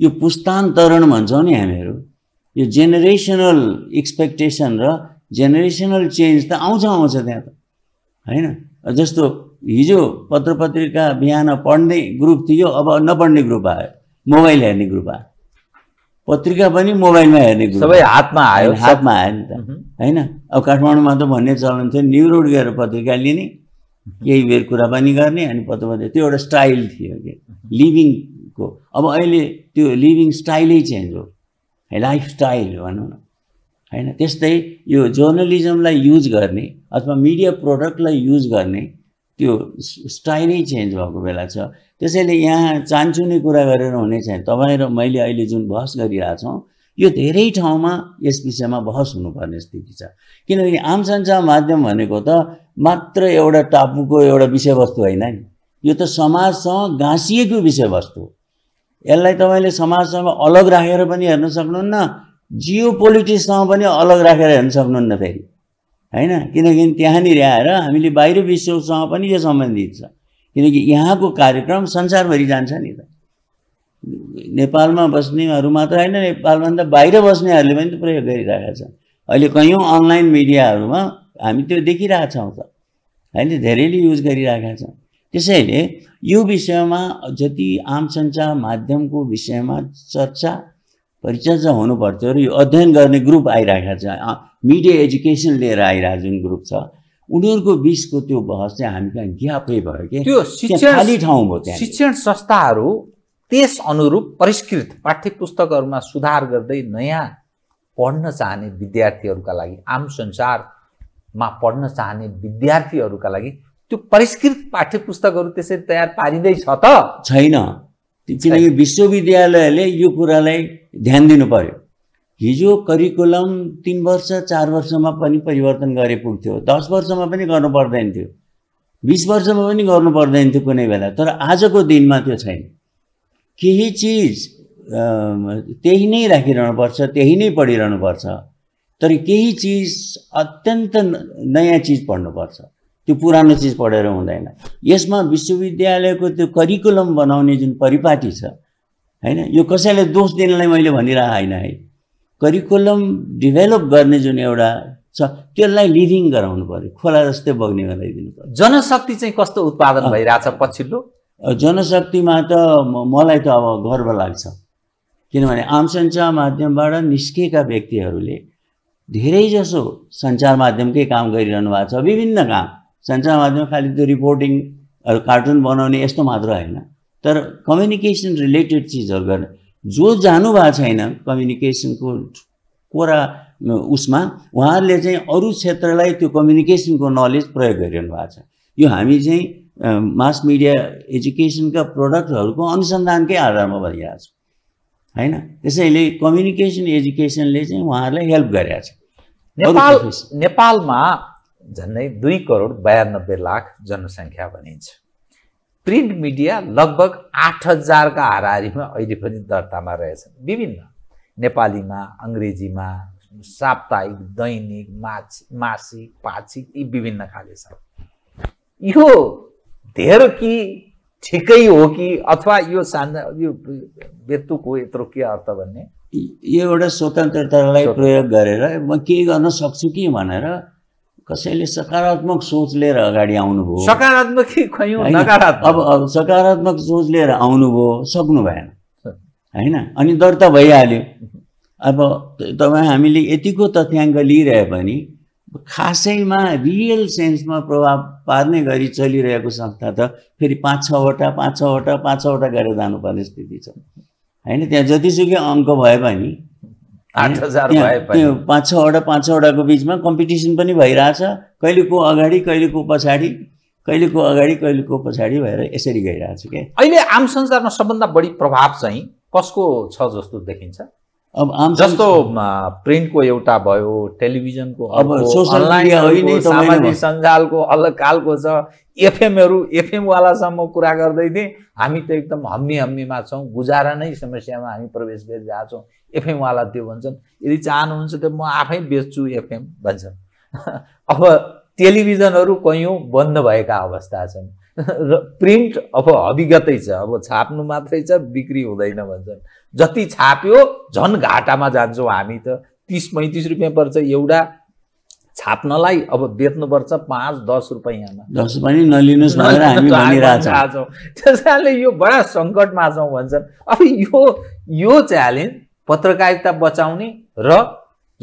यो पुस्तान्तरण भन्छौँ नि हामीहरू यो जेनेरेसनल एक्सपेक्टेसन र जेनेरेसनल चेन्ज त आउँछ आउँछ त्यहाँ त होइन जस्तो हिजो पत्र पत्रिका बिहान पढ्ने ग्रुप थियो अब नपढ्ने ग्रुप आयो मोबाइल हेर्ने ग्रुप आयो पत्रिका पनि मोबाइलमा हेर्ने ग्रुप सबै हातमा आयो हातमा आयो नि त होइन अब काठमाडौँमा त भन्ने चलन थियो न्यु रोड गएर पत्रिका लिने केही बेर कुरा पनि गर्ने अनि पत्र पत्रिका त्यो एउटा स्टाइल थियो कि लिभिङको अब अहिले त्यो लिभिङ स्टाइलै चेन्ज हो लाइफस्टाइल भनौँ न होइन त्यस्तै यो जर्नलिजमलाई युज गर्ने अथवा मिडिया प्रोडक्टलाई युज गर्ने त्यो स्टाइलै चेन्ज भएको बेला छ त्यसैले यहाँ चान्चु नै कुरा गरेर हुने छैन तपाईँ र मैले अहिले जुन बहस गरिरहेको छौँ यो धेरै ठाउँमा यस विषयमा बहस हुनुपर्ने स्थिति छ किनभने आम सञ्चार माध्यम भनेको त मात्र एउटा टापुको एउटा विषयवस्तु होइन नि यो त समाजसँग गाँसिएको विषयवस्तु हो यसलाई तपाईँले समाजसँग अलग राखेर पनि हेर्न सक्नुहुन्न जियो पोलिटिक्ससँग पनि अलग राखेर हेर्न सक्नुहुन्न फेरि होइन किनकि त्यहाँनिर आएर हामीले बाहिर विश्वसँग पनि यो सम्बन्धित छ किनकि यहाँको कार्यक्रम संसारभरि जान्छ नि त नेपालमा बस्नेहरू मात्र होइन नेपालभन्दा बाहिर बस्नेहरूले पनि प्रयोग गरिरहेका छन् अहिले कयौँ अनलाइन मिडियाहरूमा हामी त्यो देखिरहेछौँ त होइन धेरैले युज गरिरहेका छौँ त्यसैले यो विषयमा जति आम सञ्चार माध्यमको विषयमा चर्चा परिचर्चा हुनुपर्थ्यो र यो अध्ययन गर्ने ग्रुप आइरहेको छ मिडिया एजुकेसन लिएर आइरहेको जुन ग्रुप छ उनीहरूको बिचको त्यो बहस चाहिँ हामी कहाँ ग्यापै भयो कि त्यो शिक्षण खाली ठाउँ भयो त्यहाँ शिक्षण संस्थाहरू त्यस अनुरूप परिष्कृत पाठ्य पुस्तकहरूमा सुधार गर्दै नयाँ पढ्न चाहने विद्यार्थीहरूका लागि आम संसारमा पढ्न चाहने विद्यार्थीहरूका लागि त्यो परिष्कृत पाठ्य पुस्तकहरू त्यसरी तयार पारिँदैछ त छैन किनकि विश्वविद्यालयले यो कुरालाई ध्यान दिनु पर्यो हिजो करिकुलम तिन वर्ष चार वर्षमा पनि परिवर्तन गरे पुग्थ्यो दस वर्षमा पनि गर्नु पर्दैन थियो बिस वर्षमा पनि गर्नु पर्दैन थियो कुनै बेला तर आजको दिनमा त्यो छैन केही चिज त्यही नै राखिरहनु पर्छ त्यही नै पढिरहनु पर्छ तर केही चिज अत्यन्त नयाँ चिज पढ्नुपर्छ त्यो पुरानो चिज पढेर हुँदैन यसमा विश्वविद्यालयको त्यो करिकुलम बनाउने जुन परिपाटी छ होइन यो कसैले दोष दिनलाई मैले भनिरहेको होइन है करिकुलम डिभेलप गर्ने जुन एउटा छ त्यसलाई लिभिङ गराउनु पऱ्यो खोला जस्तै बग्ने गराइदिनु पऱ्यो जनशक्ति चाहिँ कस्तो उत्पादन भइरहेछ पछिल्लो जनशक्तिमा त मलाई त अब गर्व लाग्छ किनभने आम सञ्चार माध्यमबाट निस्किएका व्यक्तिहरूले धेरैजसो सञ्चार माध्यमकै काम गरिरहनु भएको छ विभिन्न काम सञ्चार माध्यम खालि त्यो रिपोर्टिङ कार्टुन बनाउने यस्तो मात्र होइन तर कम्युनिकेसन रिलेटेड चिजहरू गर्ने जो जानुभएको छैन कम्युनिकेसनको कोरा उसमा उहाँहरूले चाहिँ अरू क्षेत्रलाई त्यो कम्युनिकेसनको नलेज प्रयोग गरिरहनु भएको छ यो हामी चाहिँ मास मिडिया एजुकेसनका प्रडक्टहरूको अनुसन्धानकै आधारमा भइरहेको छ होइन त्यसैले कम्युनिकेसन एजुकेसनले चाहिँ उहाँहरूलाई हेल्प गरेका छ नेपालमा झन्डै दुई करोड बयानब्बे लाख जनसङ्ख्या भनिन्छ प्रिन्ट मिडिया लगभग आठ हजारका हाराहारीमा अहिले पनि दर्तामा रहेछन् विभिन्न नेपालीमा अङ्ग्रेजीमा साप्ताहिक दैनिक मास मासिक पाक्षिक यी विभिन्न खाले छ यो धेर कि ठिकै हो कि अथवा यो सान्दा यो हो यत्रो के अर्थ भन्ने यो एउटा स्वतन्त्रतालाई प्रयोग गरेर म के गर्न सक्छु कि भनेर कसैले सकारात्मक सोच लिएर अगाडि आउनुभयो सकारात्मक अब अब सकारात्मक सोच लिएर आउनुभयो सक्नु भएन होइन अनि दर्ता भइहाल्यो अब तपाईँ हामीले यतिको तथ्याङ्क लिइरहे पनि खासैमा रियल सेन्समा प्रभाव पार्ने गरी चलिरहेको संस्था त फेरि पाँच छवटा पाँच छवटा पाँच छवटा गरेर जानुपर्ने स्थिति छ होइन त्यहाँ जतिसुकै अङ्क भए पनि आठ हजार त्यो पाँच छवटा पाँच छवटाको बिचमा कम्पिटिसन पनि भइरहेछ कहिलेको अगाडि कहिलेको पछाडि कहिलेको अगाडि कहिलेको पछाडि भएर यसरी गइरहेछ क्या अहिले आम संसारमा सबभन्दा बढी प्रभाव चाहिँ कसको छ जस्तो देखिन्छ अब आम जस्तो प्रिन्टको एउटा भयो टेलिभिजनको अब सोसल सामाजिक सञ्जालको अलग खालको छ एफएमहरू एफएमवालासम्म कुरा गर्दै थिएँ हामी त एकदम हम्मी हम्मीमा छौँ गुजारा नै समस्यामा हामी प्रवेश गरिरहेको छौँ एफएमवाला त्यो भन्छन् यदि चाहनुहुन्छ त म आफै बेच्छु एफएम भन्छन् *laughs* अब टेलिभिजनहरू कयौँ बन्द भएका अवस्था छन् *laughs* र प्रिन्ट अब हविगतै छ अब छाप्नु मात्रै छ बिक्री हुँदैन भन्छन् जति छाप्यो झन् घाटामा जान्छौँ हामी त तिस पैँतिस रुपियाँ पर्छ एउटा छाप्नलाई अब बेच्नुपर्छ पाँच दस रुपियाँमा दस पनि नलिनुहोस् *laughs* त्यस कारणले यो बडा सङ्कटमा छौँ भन्छन् अब यो यो च्यालेन्ज पत्रकारिता बचाउने र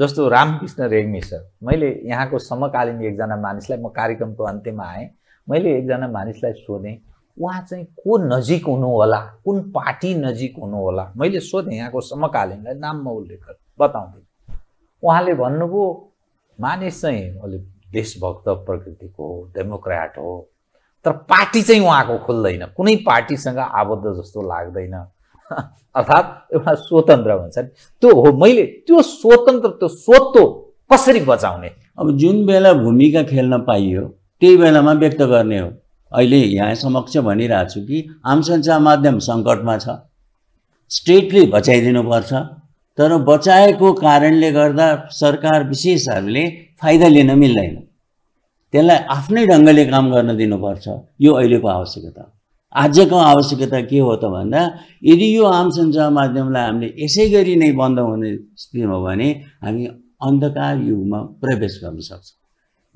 जस्तो रामकृष्ण रेग्मी सर मैले यहाँको समकालीन एकजना मानिसलाई म कार्यक्रमको अन्त्यमा आएँ मैले एकजना मानिसलाई सोधेँ उहाँ चाहिँ को नजिक हुनु होला कुन पार्टी नजिक हुनु होला मैले सोधेँ यहाँको समकालीनलाई नाममा उल्लेख बताउँदै उहाँले भन्नुभयो मानिस चाहिँ अलिक देशभक्त प्रकृतिको हो डेमोक्राट हो तर पार्टी चाहिँ उहाँको खुल्दैन कुनै पार्टीसँग आबद्ध जस्तो लाग्दैन *laughs* अर्थात् एउटा स्वतन्त्र भन्छ नि त्यो हो मैले त्यो स्वतन्त्र त्यो स्वत्व कसरी बचाउने अब जुन बेला भूमिका खेल्न पाइयो त्यही बेलामा व्यक्त गर्ने हो अहिले यहाँ समक्ष भनिरहेको छु कि आम सञ्चार माध्यम सङ्कटमा छ स्टेटले बचाइदिनुपर्छ तर बचाएको कारणले गर्दा सरकार विशेषहरूले फाइदा लिन मिल्दैन त्यसलाई आफ्नै ढङ्गले काम गर्न दिनुपर्छ यो अहिलेको आवश्यकता आजको आवश्यकता के हो त भन्दा यदि यो आम सञ्चार माध्यमलाई हामीले यसै गरी नै बन्द हुने स्थितिमा हो भने हामी अन्धकार युगमा प्रवेश गर्न सक्छौँ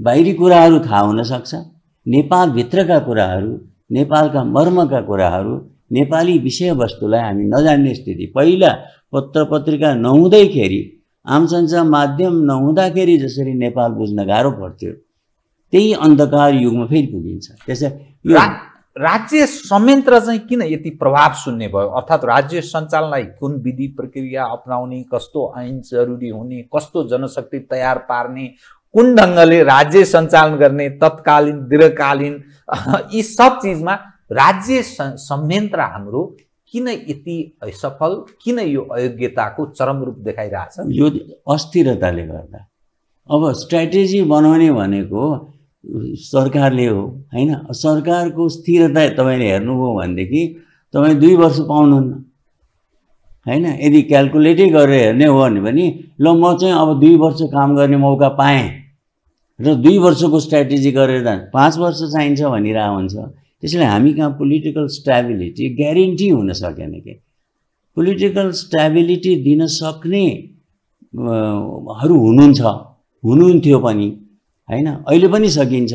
बाहिरी कुराहरू थाहा हुनसक्छ नेपालभित्रका कुराहरू नेपालका मर्मका कुराहरू नेपाली विषयवस्तुलाई हामी नजान्ने स्थिति पहिला पत्र पत्रिका नहुँदैखेरि आमसञ्चार माध्यम नहुँदाखेरि जसरी नेपाल बुझ्न गाह्रो पर्थ्यो त्यही अन्धकार युगमा फेरि पुगिन्छ त्यसै रा, राज्य संयन्त्र चाहिँ किन यति प्रभाव सुन्ने भयो अर्थात् राज्य सञ्चालनलाई कुन विधि प्रक्रिया अप्नाउने कस्तो ऐन जरुरी हुने कस्तो जनशक्ति तयार पार्ने कुन ढङ्गले राज्य सञ्चालन गर्ने तत्कालीन दीर्घकालीन *laughs* यी सब चिजमा राज्य संयन्त्र हाम्रो किन यति असफल किन यो अयोग्यताको चरम रूप देखाइरहेछ यो अस्थिरताले गर्दा अब स्ट्राटेजी बनाउने भनेको सरकारले हो होइन सरकारको स्थिरता तपाईँले हेर्नुभयो भनेदेखि तपाईँ दुई वर्ष पाउनुहुन्न होइन यदि क्यालकुलेटै गरेर हेर्ने हो भने पनि ल म चाहिँ अब दुई वर्ष काम गर्ने मौका पाएँ र दुई वर्षको स्ट्राटेजी गरेर पाँच वर्ष चाहिन्छ भनिरहेको हुन्छ त्यसैले हामी कहाँ पोलिटिकल स्ट्याबिलिटी ग्यारेन्टी हुन सकेन कि पोलिटिकल स्ट्याबिलिटी दिन सक्नेहरू हुनुहुन्छ हुनुहुन्थ्यो पनि होइन अहिले पनि सकिन्छ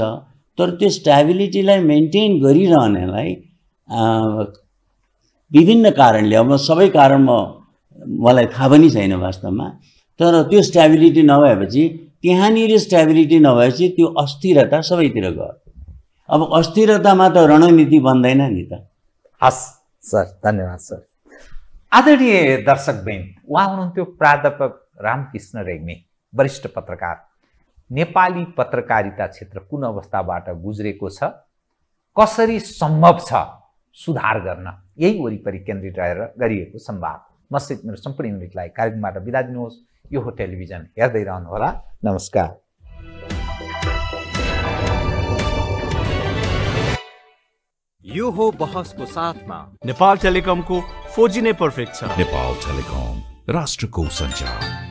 तर त्यो स्ट्याबिलिटीलाई मेन्टेन गरिरहनेलाई विभिन्न कारणले अब सबै कारण म मलाई थाहा पनि छैन वास्तवमा तर त्यो स्ट्याबिलिटी नभएपछि त्यहाँनिर स्ट्याबिलिटी नभएपछि त्यो अस्थिरता सबैतिर गयो अब अस्थिरतामा त रणनीति बन्दैन नि त हस् सर धन्यवाद सर आदरणीय दर्शक बहिन उहाँ हुनुहुन्थ्यो प्राध्यापक रामकृष्ण रेग्मी वरिष्ठ पत्रकार नेपाली पत्रकारिता क्षेत्र कुन अवस्थाबाट गुज्रेको छ कसरी सम्भव छ सुधार गर्न यही वरिपरि केन्द्रित रहेर गरिएको संवाद मसित मेरो सम्पूर्ण युनिटलाई कार्यक्रमबाट बिदा दिनुहोस् यो हो टेलिभिजन हेर्दै रहनुहोला नमस्कार यो हो बहसको साथमा नेपाल टेलिकमको फोजी नै पर्फेक्ट छ नेपाल टेलिकम राष्ट्रको सञ्चार